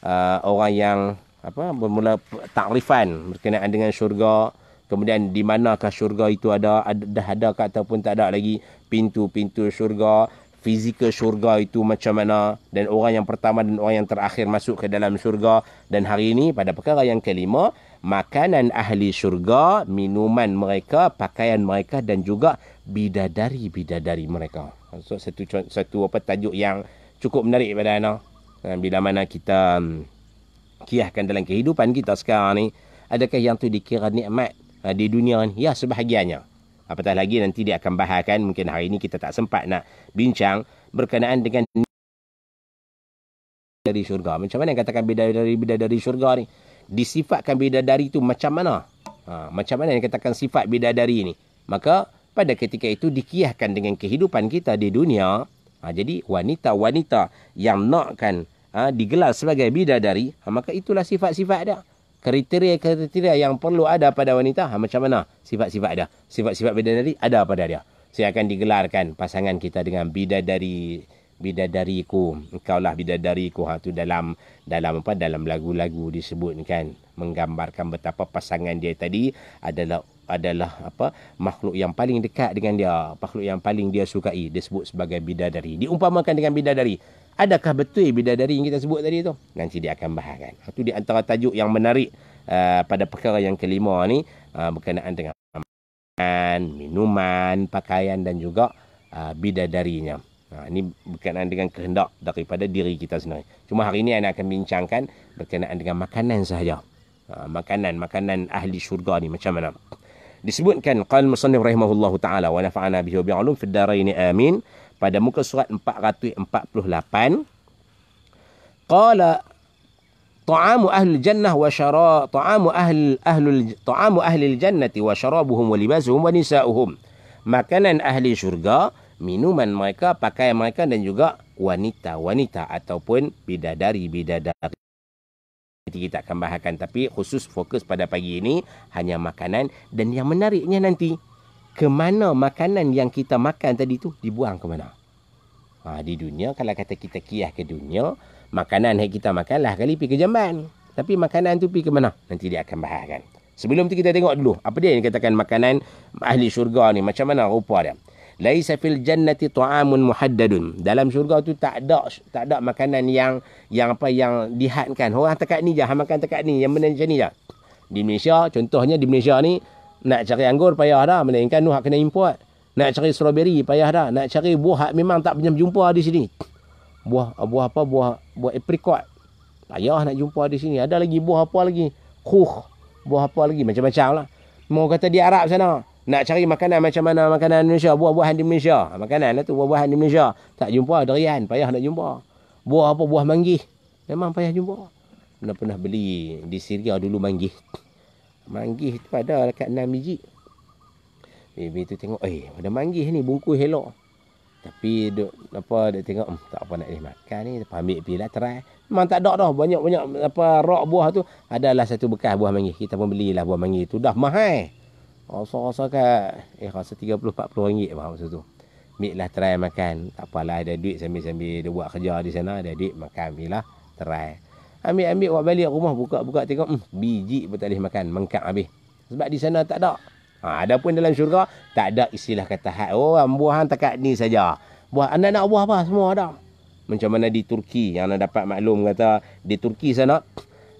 uh, orang yang apa bermula takrifan berkenaan dengan syurga kemudian di manakah syurga itu ada dah ada ke ataupun tak ada lagi pintu-pintu syurga fizikal syurga itu macam mana dan orang yang pertama dan orang yang terakhir masuk ke dalam syurga dan hari ini pada perkara yang kelima makanan ahli syurga minuman mereka pakaian mereka dan juga bidadari-bidadari mereka so, satu satu apa tajuk yang cukup menarik pada ana bila mana kita hmm, kiahkan dalam kehidupan kita sekarang ni adakah yang tu dikira nikmat Ah, di dunia ni ya sebahagiannya apatah ah, lagi nanti dia akan bahaskan mungkin hari ini kita tak sempat nak bincang berkenaan dengan dari syurga macam mana yang katakan beda dari beda dari syurga ni disifatkan dari tu macam mana ha, macam mana yang katakan sifat beda dari ini maka pada ketika itu dikiahkan dengan kehidupan kita di dunia ha, jadi wanita-wanita yang nakkan ha, digelar sebagai bidadari ha, maka itulah sifat-sifat dia kriteria-kriteria yang perlu ada pada wanita ha, macam mana sifat-sifat ada sifat-sifat bidadari ada pada dia saya akan digelarkan pasangan kita dengan bidadari bidadariku engkau lah bidadariku ha tu dalam dalam apa dalam lagu-lagu disebutkan menggambarkan betapa pasangan dia tadi adalah adalah apa makhluk yang paling dekat dengan dia makhluk yang paling dia sukai disebut sebagai bidadari diumpamakan dengan bidadari Adakah betul bidadari yang kita sebut tadi tu? Nanti dia akan bahaskan. Itu di antara tajuk yang menarik uh, pada perkara yang kelima ni uh, berkenaan dengan makanan, minuman, pakaian dan juga uh, bidadarinya. Ha, ini berkenaan dengan kehendak daripada diri kita sendiri. Cuma hari ini anda akan bincangkan berkenaan dengan makanan sahaja. Ha, makanan, makanan ahli syurga ni macam mana. Disebutkan, Qal musannif rahimahullahu ta'ala wa nafa'ana bihi wa bi'alum fid daraini amin pada muka surat 448 qala ta'amu ahli jannah wa syara ta'amu ahli ahli ta'amu ahli jannati wa syarabuhum wa libasuhum wa nisa'uhum makanan ahli syurga minuman mereka pakaian mereka dan juga wanita-wanita ataupun bidadari-bidadari nanti kita akan bahaskan tapi khusus fokus pada pagi ini hanya makanan dan yang menariknya nanti ke mana makanan yang kita makan tadi tu dibuang ke mana? Ha, di dunia, kalau kata kita kiyah ke dunia, makanan yang kita makan lah kali pergi ke jamban. Tapi makanan tu pergi ke mana? Nanti dia akan bahaskan. Sebelum tu kita tengok dulu. Apa dia yang dikatakan makanan ahli syurga ni? Macam mana rupa dia? Laisa fil jannati ta'amun muhaddadun. Dalam syurga tu tak ada tak ada makanan yang yang apa yang dihadkan. Orang tekat ni je, makan tekat ni, yang benda macam ni je. Di Malaysia, contohnya di Malaysia ni, nak cari anggur payah dah. Melainkan tu hak kena import. Nak cari strawberry payah dah. Nak cari buah hak memang tak pernah jumpa di sini. Buah buah apa? Buah buah apricot. Payah nak jumpa di sini. Ada lagi buah apa lagi? Kuh. Buah apa lagi? Macam-macam lah. Mau kata di Arab sana. Nak cari makanan macam mana makanan Indonesia. Buah-buahan di Malaysia. Ah, makanan lah tu buah-buahan di Malaysia. Tak jumpa durian. Payah nak jumpa. Buah apa? Buah manggih. Memang payah jumpa. Pernah-pernah beli di Syria dulu manggih. Manggis tu ada dekat 6 biji. Baby eh, tu tengok, eh, ada manggis ni, bungkus elok. Tapi duk apa dia tengok, hmm, tak apa nak dia makan ni, tak ambil pi lah try. Memang tak ada dah banyak-banyak apa rok buah tu adalah satu bekas buah manggis. Kita pun belilah buah manggis tu dah mahal. Rasa-rasa kat eh rasa 30 40 ringgit bah masa tu. Ambil lah try makan. Tak apalah ada duit sambil-sambil dia buat kerja di sana, ada duit makan bila try. Ambil-ambil buat balik rumah buka-buka tengok hmm, biji pun tak boleh makan. Mengkak habis. Sebab di sana tak ada. Ha, ada pun dalam syurga tak ada istilah kata had. Oh, orang oh, buahan takat ni saja. Buah anak nak buah apa semua ada. Macam mana di Turki yang anda dapat maklum kata di Turki sana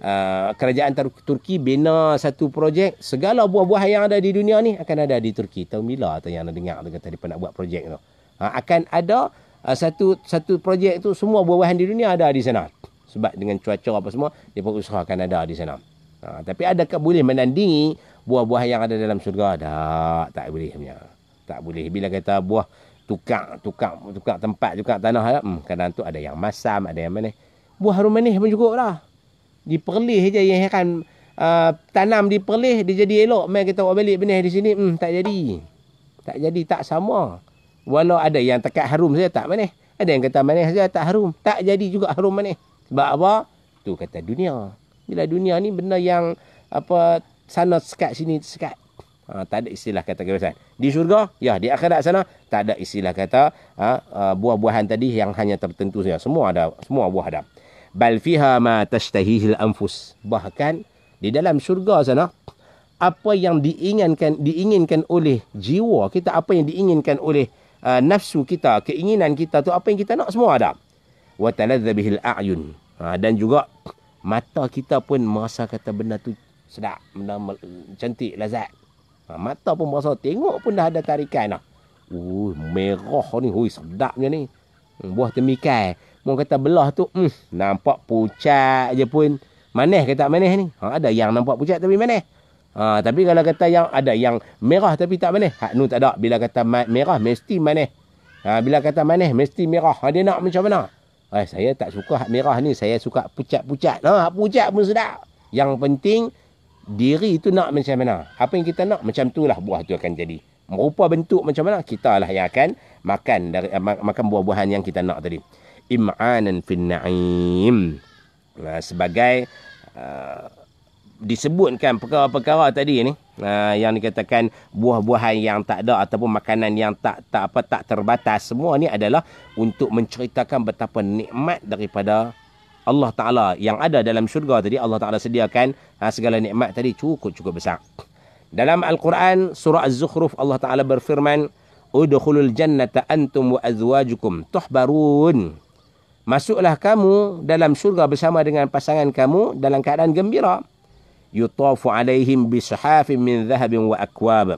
uh, kerajaan Turki bina satu projek segala buah-buahan yang ada di dunia ni akan ada di Turki. Tahu bila tu yang anda dengar tu kata dia nak buat projek tu. Ha, akan ada uh, satu satu projek tu semua buah-buahan di dunia ada di sana sebab dengan cuaca apa semua dia pun usahakan ada di sana ha, tapi adakah boleh menandingi buah-buah yang ada dalam syurga tak tak boleh punya tak boleh bila kata buah tukang tukang tukang tempat tukang tanah lah. hmm, kadang tu ada yang masam ada yang manis buah harum manis pun cukup lah di je yang akan uh, tanam di dia jadi elok main kita bawa balik benih di sini hmm, tak jadi tak jadi tak sama walau ada yang tekat harum saja tak manis ada yang kata manis saja tak harum tak jadi juga harum manis sebab apa? Tu kata dunia. Bila dunia ni benda yang apa sana sekat sini sekat. Ha, tak ada istilah kata kebebasan. Di syurga, ya di akhirat sana tak ada istilah kata ha, ha, buah-buahan tadi yang hanya tertentu saja. Semua ada semua buah ada. Bal fiha ma tashtahihil anfus. Bahkan di dalam syurga sana apa yang diinginkan diinginkan oleh jiwa kita apa yang diinginkan oleh uh, nafsu kita keinginan kita tu apa yang kita nak semua ada wa talazza bihil a'yun ha, dan juga mata kita pun merasa kata benda tu sedap benda cantik lazat ha, mata pun merasa tengok pun dah ada tarikan dah uh, merah ni hui sedapnya ni hmm, buah temikai mau kata belah tu hmm, nampak pucat je pun manis kata manis ni ha, ada yang nampak pucat tapi manis Ha, tapi kalau kata yang ada yang merah tapi tak manis. Hak nu tak ada. Bila kata merah mesti manis. Ha, bila kata manis mesti merah. Ha, dia nak macam mana? Eh, saya tak suka hak merah ni. Saya suka pucat-pucat. Ha, hak pucat pun sedap. Yang penting, diri tu nak macam mana. Apa yang kita nak, macam tu lah buah tu akan jadi. Rupa bentuk macam mana, kita lah yang akan makan dari eh, makan buah-buahan yang kita nak tadi. Im'anan fin na'im. Ha, sebagai... Uh, disebutkan perkara-perkara tadi ni uh, yang dikatakan buah-buahan yang tak ada ataupun makanan yang tak tak apa tak terbatas semua ni adalah untuk menceritakan betapa nikmat daripada Allah Taala yang ada dalam syurga tadi Allah Taala sediakan uh, segala nikmat tadi cukup-cukup besar. Dalam Al-Quran surah Az-Zukhruf Allah Taala berfirman udkhulul jannata antum wa azwajukum tuhbarun masuklah kamu dalam syurga bersama dengan pasangan kamu dalam keadaan gembira yutafu alaihim bisahafin min zahabin wa akwab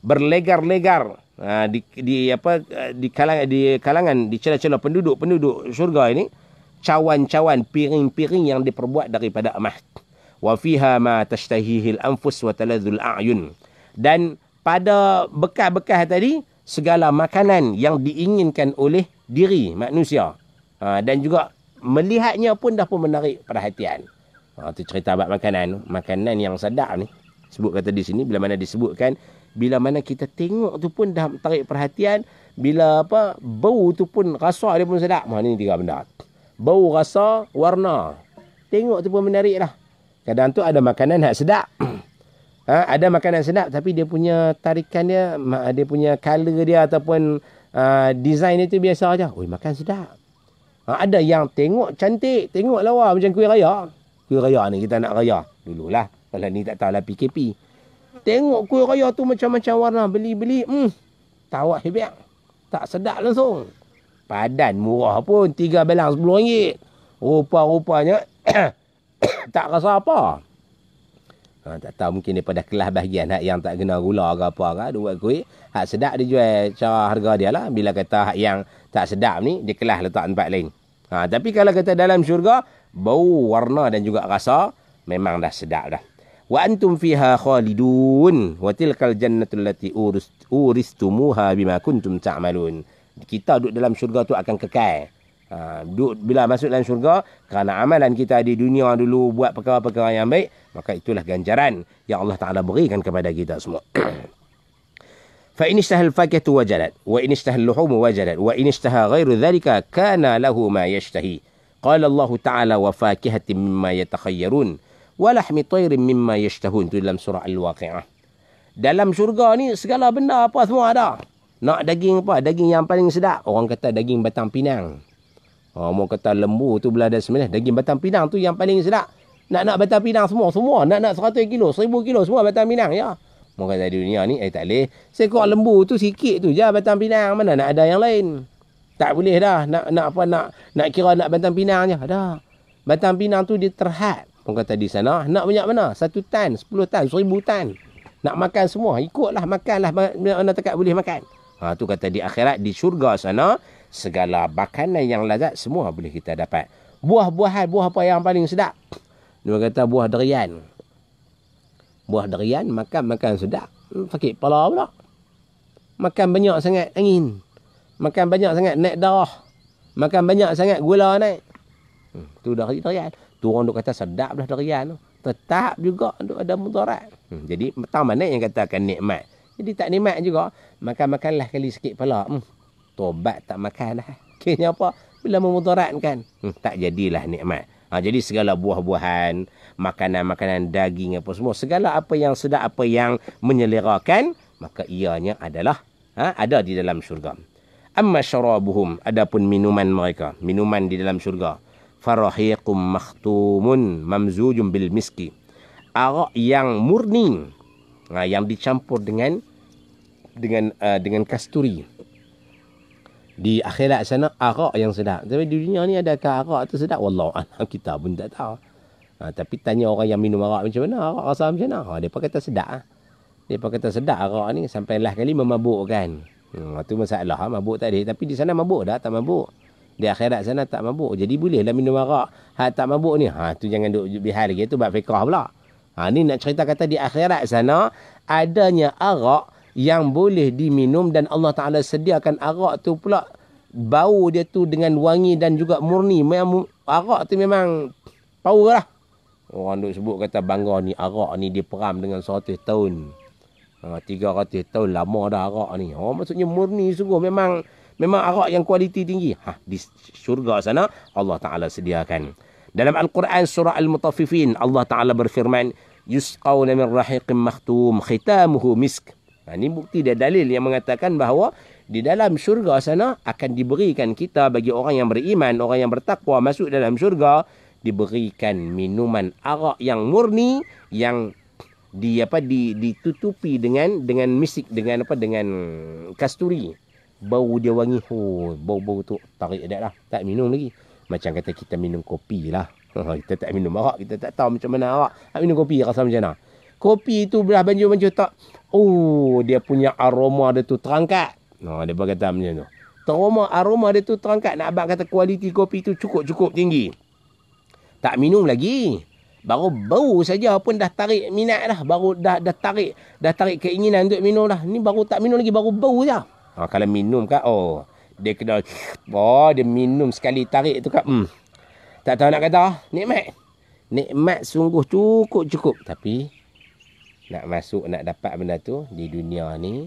berlegar-legar ha, di, di apa di kalangan di kalangan di celah-celah penduduk-penduduk syurga ini cawan-cawan piring-piring yang diperbuat daripada emas wa fiha ma tashtahihi al-anfus wa taladhul a'yun dan pada bekas-bekas tadi segala makanan yang diinginkan oleh diri manusia ha, dan juga melihatnya pun dah pun menarik perhatian itu ha, cerita bab makanan. Makanan yang sedap ni. Sebut kata di sini. Bila mana disebutkan. Bila mana kita tengok tu pun dah tarik perhatian. Bila apa. Bau tu pun rasa dia pun sedap. Mana ha, ni tiga benda. Bau rasa warna. Tengok tu pun menarik lah. Kadang tu ada makanan yang sedap. [CLEARS THROAT] ha, ada makanan sedap. Tapi dia punya tarikan dia. Dia punya color dia. Ataupun uh, design dia tu biasa aja. Oh makan sedap. Ha, ada yang tengok cantik. Tengok lawa macam kuih raya kuih raya ah, ni kita nak raya. Dululah. Kalau ni tak tahulah PKP. Tengok kuih raya tu macam-macam warna. Beli-beli. Hmm. Tawak hebat. Tak sedap langsung. Padan murah pun. Tiga belang sepuluh ringgit. Rupa-rupanya. [COUGHS] tak rasa apa. Ha, tak tahu mungkin daripada kelas bahagian hak yang tak kena gula ke apa ke. Dia kuih. Hak sedap dia jual cara harga dia lah. Bila kata hak yang tak sedap ni. Dia kelas letak tempat lain. Ha, tapi kalau kata dalam syurga bau warna dan juga rasa memang dah sedap dah. Wa antum fiha khalidun wa tilkal jannatul lati uristumuha bima kuntum ta'malun. Kita duduk dalam syurga tu akan kekal. Ha, duduk bila masuk dalam syurga kerana amalan kita di dunia dulu buat perkara-perkara yang baik maka itulah ganjaran yang Allah Taala berikan kepada kita semua. [CLEARS THROAT] Fa in ishtaha al-fakatu wajadat wa in ishtaha al-luhum wajadat wa in ishtaha ghairu dhalika kana lahu ma yashtahi. Qala Allah Ta'ala wa fakihatin mimma yatakhayyarun wa lahmi tayrin mimma yashtahun tu dalam surah Al-Waqi'ah. Dalam syurga ni segala benda apa semua ada. Nak daging apa? Daging yang paling sedap. Orang kata daging batang pinang. Ha, oh mau kata lembu tu belah ada sembilan. Daging batang pinang tu yang paling sedap. Nak-nak batang pinang semua. Semua. Nak-nak seratus -nak kilo. Seribu kilo. Semua batang pinang. Ya. mau kata dunia ni. Eh tak boleh. Seekor lembu tu sikit tu je batang pinang. Mana nak ada yang lain tak boleh dah nak nak apa nak nak kira nak bantang pinang je dah bantang pinang tu dia terhad pun kata di sana nak banyak mana satu tan sepuluh tan seribu tan nak makan semua ikutlah makanlah mana tekat boleh makan ha tu kata di akhirat di syurga sana segala makanan yang lazat semua boleh kita dapat buah-buahan buah apa yang paling sedap dia kata buah durian buah durian makan makan sedap hmm, sakit kepala pula makan banyak sangat angin makan banyak sangat naik darah. Makan banyak sangat gula naik. Hmm, tu dah kata durian. Tu orang duk kata sedap dah durian tu. Tetap juga duk ada mudarat. Hmm, jadi tak mana yang katakan nikmat. Jadi tak nikmat juga. Makan-makanlah kali sikit pala. Hmm, tobat tak makan dah. [LAUGHS] Kenapa? apa? Bila memudarat kan. Hmm, tak jadilah nikmat. Ha, jadi segala buah-buahan, makanan-makanan daging apa semua. Segala apa yang sedap, apa yang menyelerakan. Maka ianya adalah ha, ada di dalam syurga amma syarabuhum adapun minuman mereka minuman di dalam syurga farahiqum makhtumun mamzujum bil miski arak yang murni ha, yang dicampur dengan dengan uh, dengan kasturi di akhirat sana arak yang sedap tapi di dunia ni adakah arak tu sedap wallahu alam kita pun tak tahu ha, tapi tanya orang yang minum arak macam mana arak rasa macam mana ha, depa kata sedap ha. depa kata sedap arak ni sampai lah kali memabukkan. Hmm, itu masalah ha, mabuk tadi. Tapi di sana mabuk dah, tak mabuk. Di akhirat sana tak mabuk. Jadi bolehlah minum arak. Ha, tak mabuk ni. Ha, tu jangan duduk bihal lagi. Itu buat fiqah pula. Ha, ni nak cerita kata di akhirat sana. Adanya arak yang boleh diminum. Dan Allah Ta'ala sediakan arak tu pula. Bau dia tu dengan wangi dan juga murni. Memang, arak tu memang power lah. Orang duk sebut kata bangga ni arak ni. Dia peram dengan 100 tahun. Ah, tiga Uh, 300 tahun lama dah arak ni. Oh maksudnya murni sungguh memang memang arak yang kualiti tinggi. Ha di syurga sana Allah Taala sediakan. Dalam Al-Quran surah Al-Mutaffifin Allah Taala berfirman yusqawna min rahiqin makhtum khitamuhu misk. Nah, ha, ini bukti dan dalil yang mengatakan bahawa di dalam syurga sana akan diberikan kita bagi orang yang beriman, orang yang bertakwa masuk dalam syurga diberikan minuman arak yang murni yang di apa di ditutupi dengan dengan mistik dengan apa dengan kasturi bau dia wangi ho oh, bau bau tu tarik adat lah tak minum lagi macam kata kita minum kopi lah [LAUGHS] kita tak minum arak kita tak tahu macam mana arak tak minum kopi rasa macam mana kopi tu belah banjur-banjur tak oh dia punya aroma dia tu terangkat ha oh, dia berkata macam tu Teroma aroma dia tu terangkat. Nak abang kata kualiti kopi tu cukup-cukup tinggi. Tak minum lagi baru baru saja pun dah tarik minat dah baru dah dah tarik dah tarik keinginan untuk minum dah ni baru tak minum lagi baru bau dah ha, kalau minum kak oh dia kena oh dia minum sekali tarik tu kak hmm. tak tahu nak kata nikmat nikmat sungguh cukup cukup tapi nak masuk nak dapat benda tu di dunia ni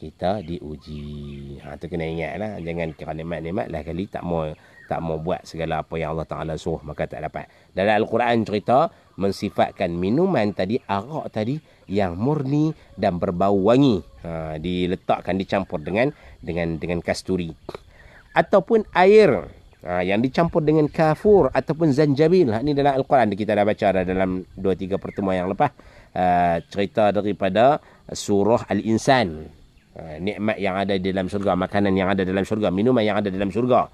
kita diuji ha tu kena ingatlah jangan kerana nikmat-nikmat lah kali tak mau tak mau buat segala apa yang Allah Taala suruh maka tak dapat. Dalam al-Quran cerita mensifatkan minuman tadi arak tadi yang murni dan berbau wangi. Ha diletakkan dicampur dengan dengan dengan kasturi ataupun air ha, yang dicampur dengan kafur ataupun zanjabil. Ha, ini dalam al-Quran kita dah baca dah dalam 2 3 pertemuan yang lepas uh, cerita daripada surah al-insan. Uh, nikmat yang ada di dalam syurga, makanan yang ada dalam syurga, minuman yang ada dalam syurga.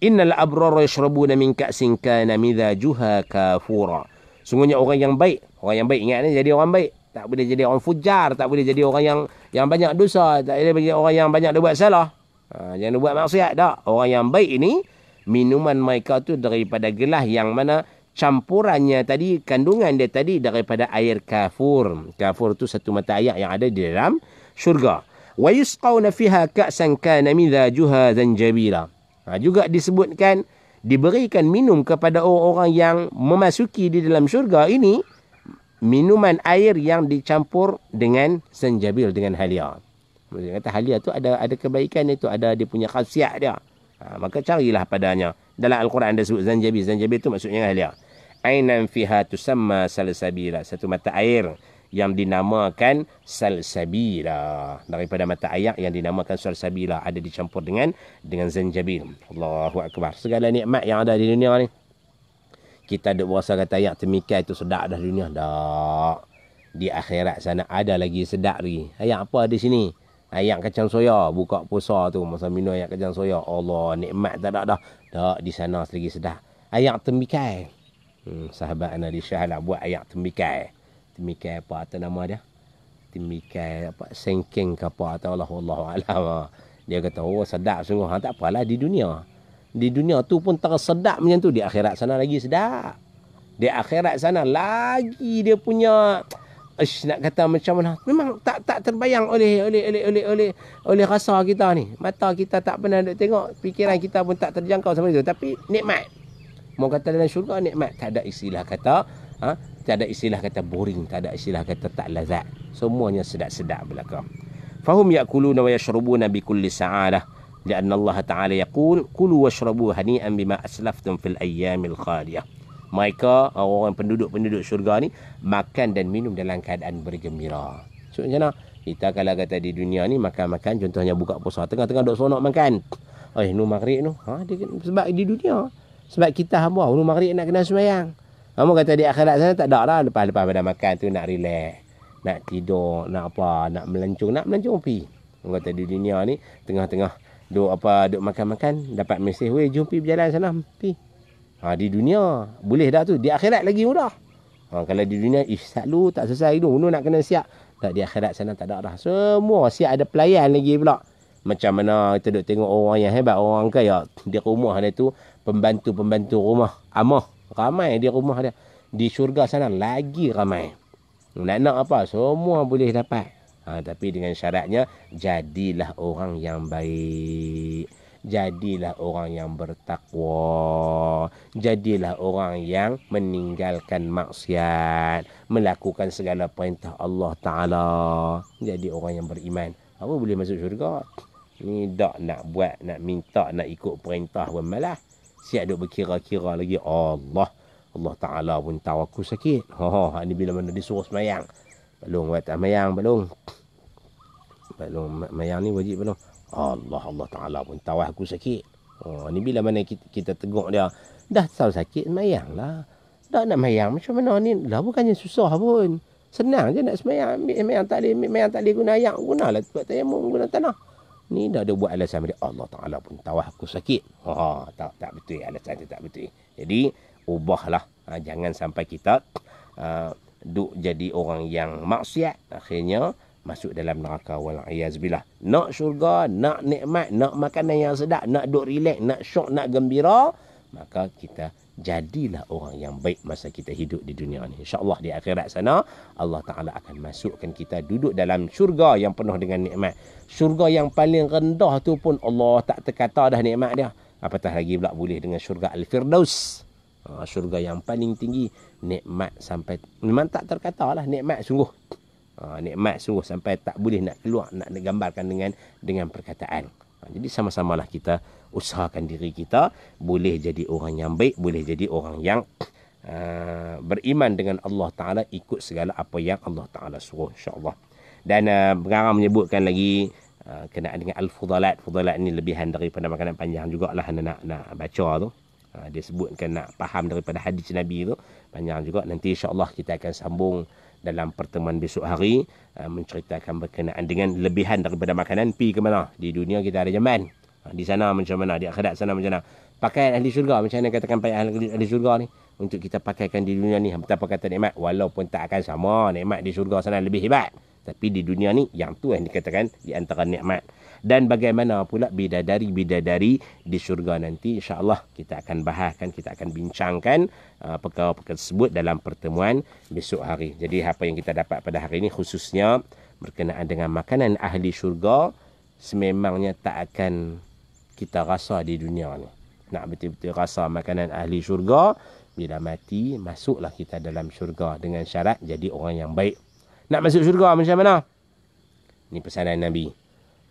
Innal abrara yashrabuna min ka'sin kana mizajuha kafura. Sungguhnya orang yang baik, orang yang baik ingat ni jadi orang baik. Tak boleh jadi orang fujar, tak boleh jadi orang yang yang banyak dosa, tak boleh jadi orang yang banyak dia buat salah. Ha, jangan dia buat maksiat dak. Orang yang baik ini minuman mereka tu daripada gelas yang mana campurannya tadi kandungan dia tadi daripada air kafur. Kafur tu satu mata air yang ada di dalam syurga. Wa yusqawna fiha ka'san kana mizajuha zanjabila. Ha, juga disebutkan diberikan minum kepada orang-orang yang memasuki di dalam syurga ini minuman air yang dicampur dengan senjabil dengan halia. Maksudnya kata halia tu ada ada kebaikan itu ada dia punya khasiat dia. Ha, maka carilah padanya. Dalam al-Quran ada sebut zanjabil. Zanjabil itu maksudnya halia. Ainan fiha tusamma salsabila satu mata air yang dinamakan salsabila daripada mata air yang dinamakan salsabila ada dicampur dengan dengan zanjabil Allahu akbar segala nikmat yang ada di dunia ni kita duk berasa kata ayat temikai tu sedap dah dunia dah di akhirat sana ada lagi sedap lagi ayat apa di sini ayat kacang soya buka puasa tu masa minum ayat kacang soya Allah nikmat tak ada dah dah di sana lagi sedap ayat temikai hmm, sahabat ana di syahlah buat ayat temikai Mikai apa atau nama dia mikai apa sengkeng ke apa atau Allah Allah alam dia kata oh sedap sungguh ha, tak apalah di dunia di dunia tu pun sedap macam tu di akhirat sana lagi sedap di akhirat sana lagi dia punya ish, nak kata macam mana memang tak tak terbayang oleh oleh oleh oleh oleh oleh rasa kita ni mata kita tak pernah nak tengok fikiran kita pun tak terjangkau sama itu tapi nikmat mau kata dalam syurga nikmat tak ada istilah kata ha? tak ada istilah kata boring tak ada istilah kata tak lazat semuanya sedap-sedap belakang fahum yakuluna wa yashrubuna bi kulli sa'adah لأن الله تعالى يقول كلوا واشربوا هنيئا bima أسلفتم في الأيام الخالية mereka orang-orang penduduk-penduduk syurga ni makan dan minum dalam keadaan bergembira. So macam mana? Kita kalau kata di dunia ni makan-makan contohnya buka puasa tengah-tengah dok seronok makan. Eh nu maghrib nu. Ha sebab di dunia sebab kita hamba nu maghrib nak kena sembahyang. Kamu kata di akhirat sana tak ada lah lepas-lepas pada makan tu nak relax, nak tidur, nak apa, nak melancung, nak melancung pi. Kamu kata di dunia ni tengah-tengah duk apa duk makan-makan dapat mesej weh jumpi berjalan sana pi. Ha di dunia boleh dah tu, di akhirat lagi mudah. Ha kalau di dunia ish lu tak selesai hidup, uno nak kena siap. Tak di akhirat sana tak ada lah, Semua siap ada pelayan lagi pula. Macam mana kita duk tengok orang yang hebat, orang kaya di rumah dia tu pembantu-pembantu rumah amah. Ramai di rumah dia. Di syurga sana lagi ramai. Nak-nak apa semua boleh dapat. Ha, tapi dengan syaratnya jadilah orang yang baik. Jadilah orang yang bertakwa. Jadilah orang yang meninggalkan maksiat. Melakukan segala perintah Allah Ta'ala. Jadi orang yang beriman. Apa boleh masuk syurga? Ni tak nak buat, nak minta, nak ikut perintah pun malah siap duk berkira-kira lagi Allah Allah Ta'ala pun tahu aku sakit Ha oh, ha ni bila mana dia suruh semayang Belum buat mayang belum Belum mayang ni wajib belum Allah Allah Ta'ala pun tahu aku sakit Oh, ha, ini bila mana kita, kita tengok dia Dah tahu sakit mayang lah dah nak mayang macam mana ni Dah bukannya susah pun Senang je nak semayang Ambil semayang tak boleh Ambil semayang tak boleh guna ayak Gunalah tempat tayamu Guna tanah Ni dah ada buat alasan dia. Allah Ta'ala pun tahu aku sakit. Ha, tak, tak betul ya, alasan dia tak betul. Jadi, ubahlah. Ha, jangan sampai kita ha, duk jadi orang yang maksiat. Akhirnya, masuk dalam neraka wal'ayazbillah. Nak syurga, nak nikmat, nak makanan yang sedap, nak duk relax, nak syok, nak gembira. Maka kita jadilah orang yang baik masa kita hidup di dunia ini. Insya Allah di akhirat sana, Allah Ta'ala akan masukkan kita duduk dalam syurga yang penuh dengan nikmat. Syurga yang paling rendah tu pun Allah tak terkata dah nikmat dia. Apatah lagi pula boleh dengan syurga Al-Firdaus. Ha, syurga yang paling tinggi, nikmat sampai, memang tak terkata lah nikmat sungguh. Ha, nikmat sungguh sampai tak boleh nak keluar, nak gambarkan dengan dengan perkataan. Ha, jadi sama-samalah kita usahakan diri kita boleh jadi orang yang baik, boleh jadi orang yang uh, beriman dengan Allah Taala ikut segala apa yang Allah Taala suruh insya-Allah. Dan uh, pengarang menyebutkan lagi uh, kena dengan al-fudalat. Fudalat ni lebihan daripada makanan panjang jugalah nak nak, nak baca tu. Uh, dia sebutkan nak faham daripada hadis Nabi tu panjang juga nanti insya-Allah kita akan sambung dalam pertemuan besok hari uh, menceritakan berkenaan dengan lebihan daripada makanan pi ke mana di dunia kita ada zaman Ah, di sana macam mana Di akhirat sana macam mana Pakaian ahli syurga Macam mana katakan pakaian ahli, ahli syurga ni Untuk kita pakaikan di dunia ni Betapa kata nikmat Walaupun tak akan sama Nikmat di syurga sana lebih hebat Tapi di dunia ni Yang tu yang dikatakan Di antara nikmat Dan bagaimana pula Bidadari-bidadari Di syurga nanti InsyaAllah kita akan bahaskan Kita akan bincangkan uh, Perkara-perkara tersebut Dalam pertemuan Besok hari Jadi apa yang kita dapat pada hari ini Khususnya Berkenaan dengan makanan ahli syurga Sememangnya tak akan kita rasa di dunia ni. Nak betul-betul rasa makanan ahli syurga, bila mati masuklah kita dalam syurga dengan syarat jadi orang yang baik. Nak masuk syurga macam mana? Ini pesanan Nabi.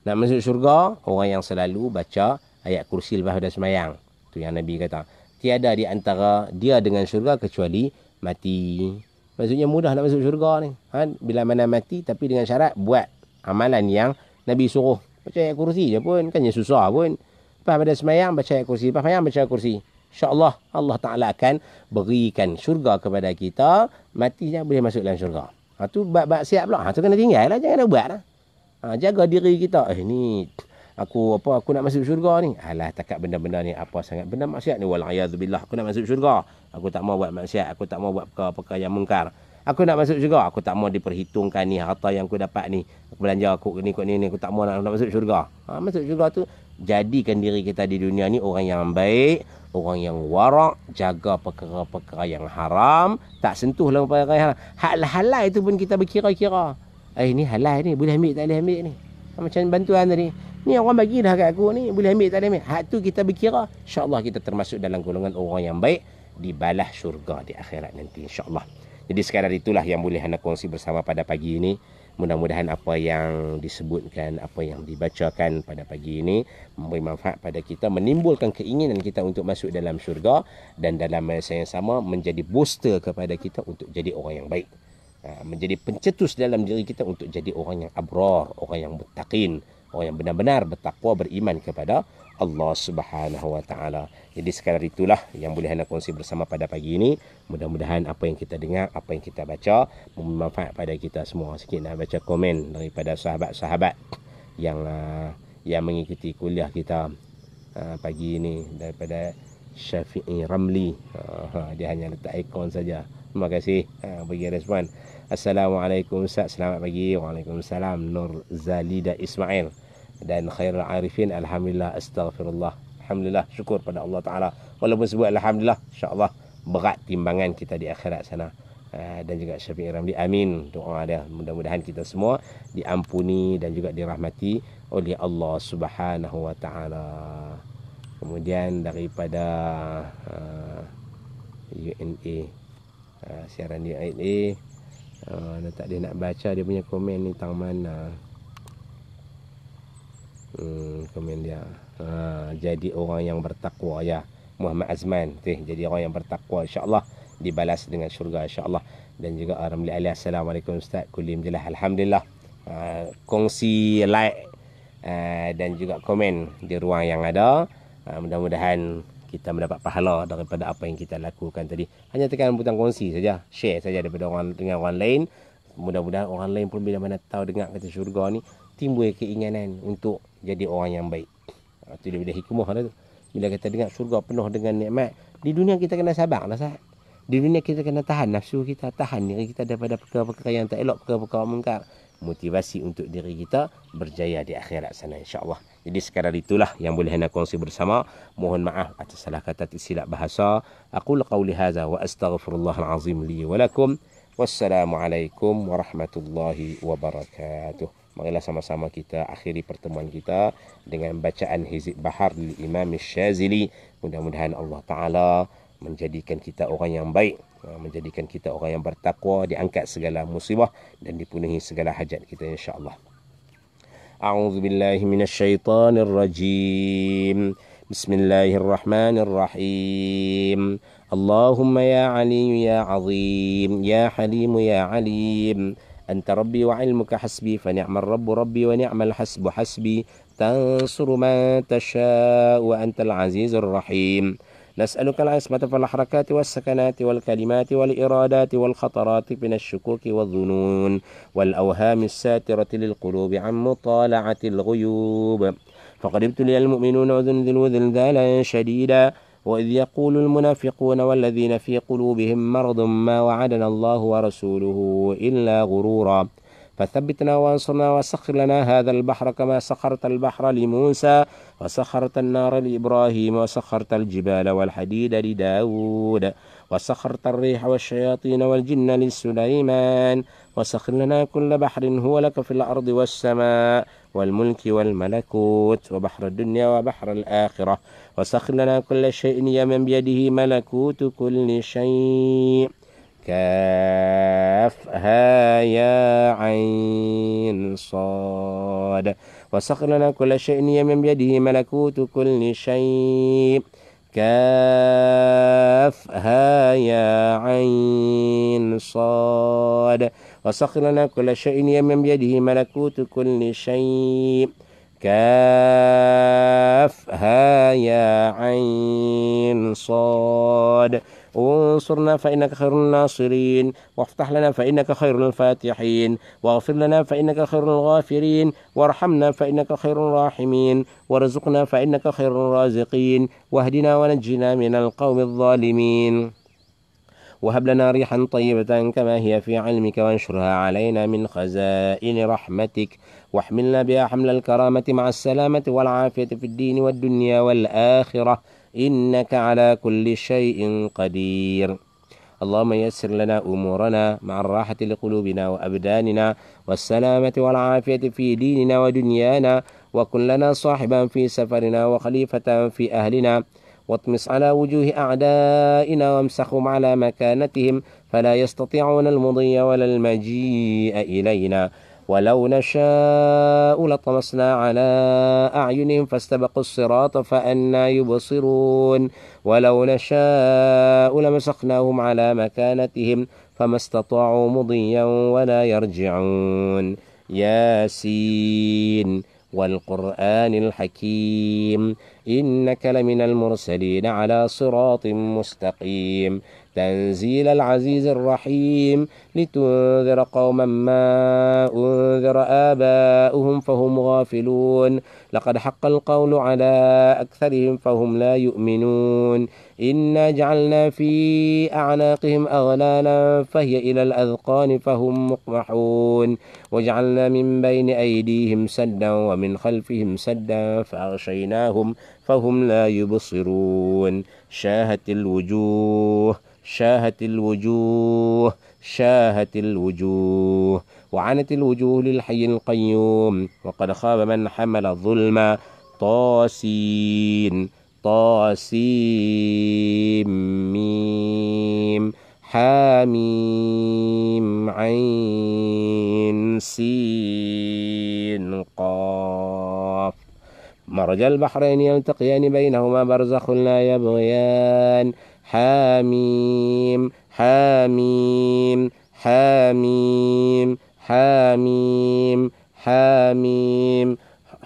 Nak masuk syurga, orang yang selalu baca ayat kursi lepas dan semayang. Itu yang Nabi kata. Tiada di antara dia dengan syurga kecuali mati. Maksudnya mudah nak masuk syurga ni. Ha? Bila mana mati tapi dengan syarat buat amalan yang Nabi suruh. Macam ayat kursi je pun. Kan yang susah pun. Lepas pada semayang baca ayat kursi. Lepas semayang baca ayat kursi. InsyaAllah Allah Ta'ala akan berikan syurga kepada kita. Mati je boleh masuk dalam syurga. Ha, tu bab, bab siap pula. Ha, kena tinggal lah. Jangan ada buat lah. Ha, jaga diri kita. Eh ni aku apa aku nak masuk syurga ni. Alah takat benda-benda ni apa sangat. Benda maksiat ni. Walayahzubillah aku nak masuk syurga. Aku tak mau buat maksiat. Aku tak mau buat perkara-perkara yang mungkar aku nak masuk syurga aku tak mahu diperhitungkan ni harta yang aku dapat ni aku belanja aku ni aku ni, ni aku tak mahu nak, nak masuk syurga ha, masuk syurga tu jadikan diri kita di dunia ni orang yang baik orang yang warak jaga perkara-perkara yang haram tak sentuh lah perkara yang haram hal-hal itu pun kita berkira-kira eh ni halal ni boleh ambil tak boleh ambil ni ha, macam bantuan tadi ni orang bagi dah kat aku ni boleh ambil tak boleh ambil hak tu kita berkira insyaallah kita termasuk dalam golongan orang yang baik dibalas syurga di akhirat nanti insyaallah jadi sekadar itulah yang boleh anda kongsi bersama pada pagi ini. Mudah-mudahan apa yang disebutkan, apa yang dibacakan pada pagi ini memberi manfaat pada kita, menimbulkan keinginan kita untuk masuk dalam syurga dan dalam masa yang sama menjadi booster kepada kita untuk jadi orang yang baik. Ha, menjadi pencetus dalam diri kita untuk jadi orang yang abror, orang yang bertakin, orang yang benar-benar bertakwa, beriman kepada Allah Subhanahu Wa Taala. Jadi sekadar itulah yang boleh anda kongsi bersama pada pagi ini. Mudah-mudahan apa yang kita dengar, apa yang kita baca bermanfaat pada kita semua. Sikit nak baca komen daripada sahabat-sahabat yang uh, yang mengikuti kuliah kita uh, pagi ini daripada Syafi'i Ramli. Uh, dia hanya letak ikon saja. Terima kasih uh, bagi respon. Assalamualaikum Ustaz. Selamat pagi. Waalaikumsalam Nur Zalida Ismail dan khairul arifin alhamdulillah astaghfirullah alhamdulillah syukur pada Allah taala walaupun sebut alhamdulillah insyaallah berat timbangan kita di akhirat sana ah, dan juga Syafiq Ramli amin doa dia mudah-mudahan kita semua diampuni dan juga dirahmati oleh Allah Subhanahu wa taala kemudian daripada uh, ah, UNA uh, ah, siaran UNA uh, tak dia nak baca dia punya komen ni tang mana uh, Hmm, komen dia. Ha, jadi orang yang bertakwa ya. Muhammad Azman. Teh, jadi orang yang bertakwa insya-Allah dibalas dengan syurga insya-Allah. Dan juga Aramli Ali Assalamualaikum Ustaz. Kulim jelah alhamdulillah. Ha, kongsi like uh, dan juga komen di ruang yang ada. Ha, mudah-mudahan kita mendapat pahala daripada apa yang kita lakukan tadi. Hanya tekan butang kongsi saja. Share saja daripada orang dengan orang lain. Mudah-mudahan orang lain pun bila mana tahu dengar kata syurga ni timbul keinginan untuk jadi orang yang baik. Ha, ah, itu daripada hikmah lah tu. Bila kita dengar surga penuh dengan nikmat, di dunia kita kena sabar lah sahab. Di dunia kita kena tahan nafsu kita, tahan diri kita daripada perkara-perkara yang tak elok, perkara-perkara mengkar. Motivasi untuk diri kita berjaya di akhirat sana insya Allah. Jadi sekadar itulah yang boleh anda kongsi bersama. Mohon maaf atas salah kata silap bahasa. Aku lakau lihaza wa astaghfirullahalazim li walakum. Wassalamualaikum warahmatullahi wabarakatuh. Marilah sama-sama kita akhiri pertemuan kita dengan bacaan Hizib Bahar dari Imam Syazili. Mudah-mudahan Allah Ta'ala menjadikan kita orang yang baik. Ha, menjadikan kita orang yang bertakwa. Diangkat segala musibah dan dipenuhi segala hajat kita insyaAllah. أعوذ بالله من الشيطان بسم الله الرحمن الرحيم اللهم يا علي يا عظيم يا حليم يا عليم أنت ربي وعلمك حسبي فنعم الرب ربي ونعم الحسب حسبي تنصر ما تشاء وأنت العزيز الرحيم نسألك العصمة في الحركات والسكنات والكلمات والإرادات والخطرات من الشكوك والظنون والأوهام الساترة للقلوب عن مطالعة الغيوب فقد ابتلي المؤمنون وذنذلوا ذلذالا شديدا وإذ يقول المنافقون والذين في قلوبهم مرض ما وعدنا الله ورسوله إلا غرورا فثبتنا وانصرنا وسخر لنا هذا البحر كما سخرت البحر لموسى وسخرت النار لإبراهيم وسخرت الجبال والحديد لداود وسخرت الريح والشياطين والجن لسليمان وسخر لنا كل بحر هو لك في الأرض والسماء والملك والملكوت وبحر الدنيا وبحر الآخرة وسخر لنا كل شيء يا من بيده ملكوت كل شيء كافها يا عين صاد وسخر لنا كل شيء يا من بيده ملكوت كل شيء كافها يا عين صاد وسخر لنا كل شيء يمن بيده ملكوت كل شيء كافها يا عين صاد انصرنا فإنك خير الناصرين وافتح لنا فإنك خير الفاتحين واغفر لنا فإنك خير الغافرين وارحمنا فإنك خير الراحمين وارزقنا فإنك خير الرازقين واهدنا ونجنا من القوم الظالمين وهب لنا ريحا طيبة كما هي في علمك وانشرها علينا من خزائن رحمتك واحملنا بها حمل الكرامة مع السلامة والعافية في الدين والدنيا والآخرة إنك على كل شيء قدير اللهم يسر لنا أمورنا مع الراحة لقلوبنا وأبداننا والسلامة والعافية في ديننا ودنيانا وكن لنا صاحبا في سفرنا وخليفة في أهلنا واطمس على وجوه أعدائنا وامسخهم على مكانتهم فلا يستطيعون المضي ولا المجيء إلينا ولو نشاء لطمسنا على أعينهم فاستبقوا الصراط فأنا يبصرون ولو نشاء لمسخناهم على مكانتهم فما استطاعوا مضيا ولا يرجعون ياسين والقرآن الحكيم إنك لمن المرسلين على صراط مستقيم تنزيل العزيز الرحيم لتنذر قوما ما أنذر آباؤهم فهم غافلون لقد حق القول على أكثرهم فهم لا يؤمنون إنا جعلنا في أعناقهم أغلالا فهي إلى الأذقان فهم مقمحون وجعلنا من بين أيديهم سدا ومن خلفهم سدا فأغشيناهم فهم لا يبصرون شاهت الوجوه شاهت الوجوه شاهت الوجوه وعنت الوجوه للحي القيوم وقد خاب من حمل الظلم طاسين طاسين ميم حاميم عين سين قاف مرج البحرين يلتقيان بينهما برزخ لا يبغيان حاميم حاميم حاميم حاميم حاميم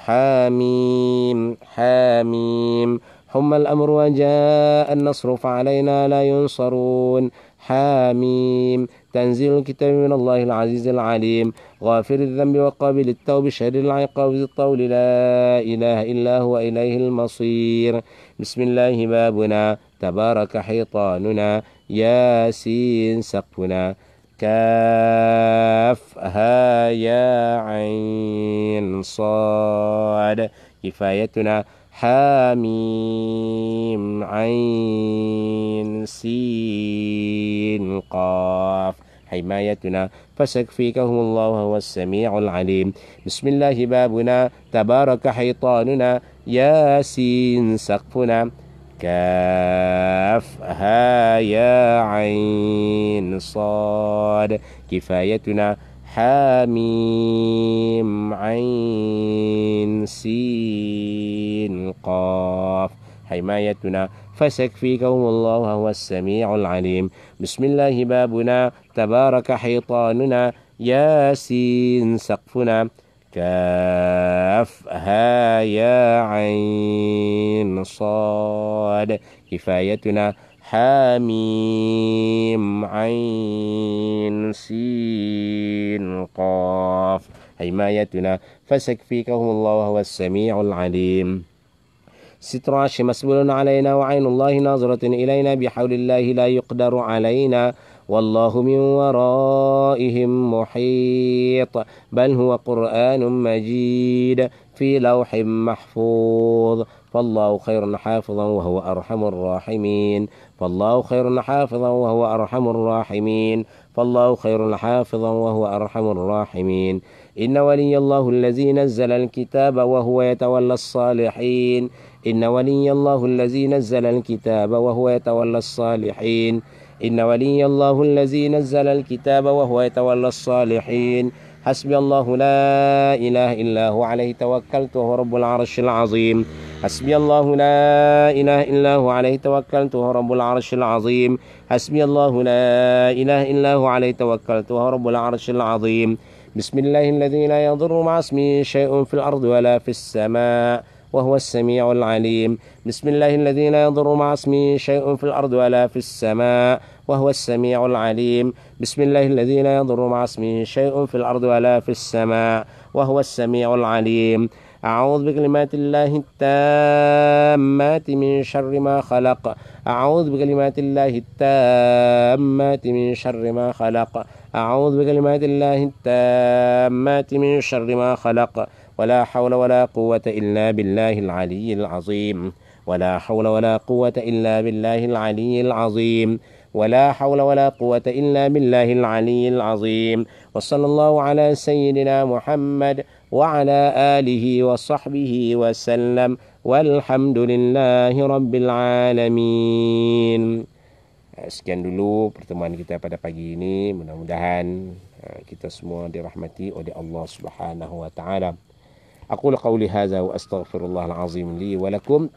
حاميم حاميم حم الأمر وجاء النصر فعلينا لا ينصرون حاميم تنزيل الكتاب من الله العزيز العليم غافر الذنب وقابل التوب شر العقاب ذي الطول لا إله إلا هو إليه المصير بسم الله بابنا تبارك حيطاننا ياسين سقفنا كاف ها يا عين صاد كفايتنا حميم عين سين قاف حمايتنا فسكفيكهم الله هو السميع العليم بسم الله بابنا تبارك حيطاننا ياسين سقفنا كاف ها يا عين صاد كفايتنا حاميم عين سين قاف حمايتنا فسكفيكم الله وهو السميع العليم بسم الله بابنا تبارك حيطاننا ياسين سقفنا كاف ها يا عين صاد كفايتنا حميم عين سين قاف حمايتنا فسكفيكهم الله وهو السميع العليم ستر عرش مسؤول علينا وعين الله ناظرة إلينا بحول الله لا يقدر علينا والله من ورائهم محيط بل هو قرآن مجيد في لوح محفوظ فالله خير حافظا وهو أرحم الراحمين فالله خير حافظا وهو أرحم الراحمين فالله خير حافظا وهو أرحم الراحمين إن ولي الله الذي نزل الكتاب وهو يتولى الصالحين إن ولي الله الذي نزل الكتاب وهو يتولى الصالحين إن ولي الله الذي نزل الكتاب وهو يتولى الصالحين حسبي الله لا إله إلا هو عليه توكلت وهو رب العرش العظيم حسبي الله لا إله إلا هو عليه توكلت وهو رب العرش العظيم حسبي الله لا إله إلا هو عليه توكلت وهو رب العرش العظيم بسم الله الذي لا يضر مع اسمه شيء في الأرض ولا في السماء وهو السميع العليم بسم الله الذي لا يضر مع اسمه شيء في الأرض ولا في السماء وهو السميع العليم بسم الله الذي لا يضر مع اسمه شيء في الأرض ولا في السماء وهو السميع العليم أعوذ بكلمات الله التامات من شر ما خلق أعوذ بكلمات الله التامات من شر ما خلق أعوذ بكلمات الله التامات من شر ما خلق ولا حول ولا قوة إلا بالله العلي العظيم ولا حول ولا قوة إلا بالله العلي العظيم ولا حول ولا قوة إلا بالله العلي العظيم وصلى الله على سيدنا محمد وعلى آله وصحبه وسلم والحمد لله رب العالمين eh, Sekian dulu pertemuan kita pada pagi ini. Mudah-mudahan eh, kita semua dirahmati oleh Allah Subhanahu wa taala. Aqulu qawli hadza wa astaghfirullah li wa lakum.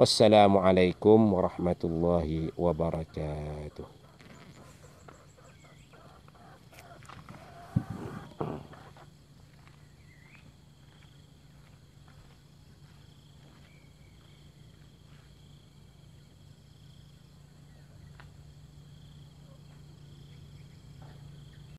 warahmatullahi wabarakatuh.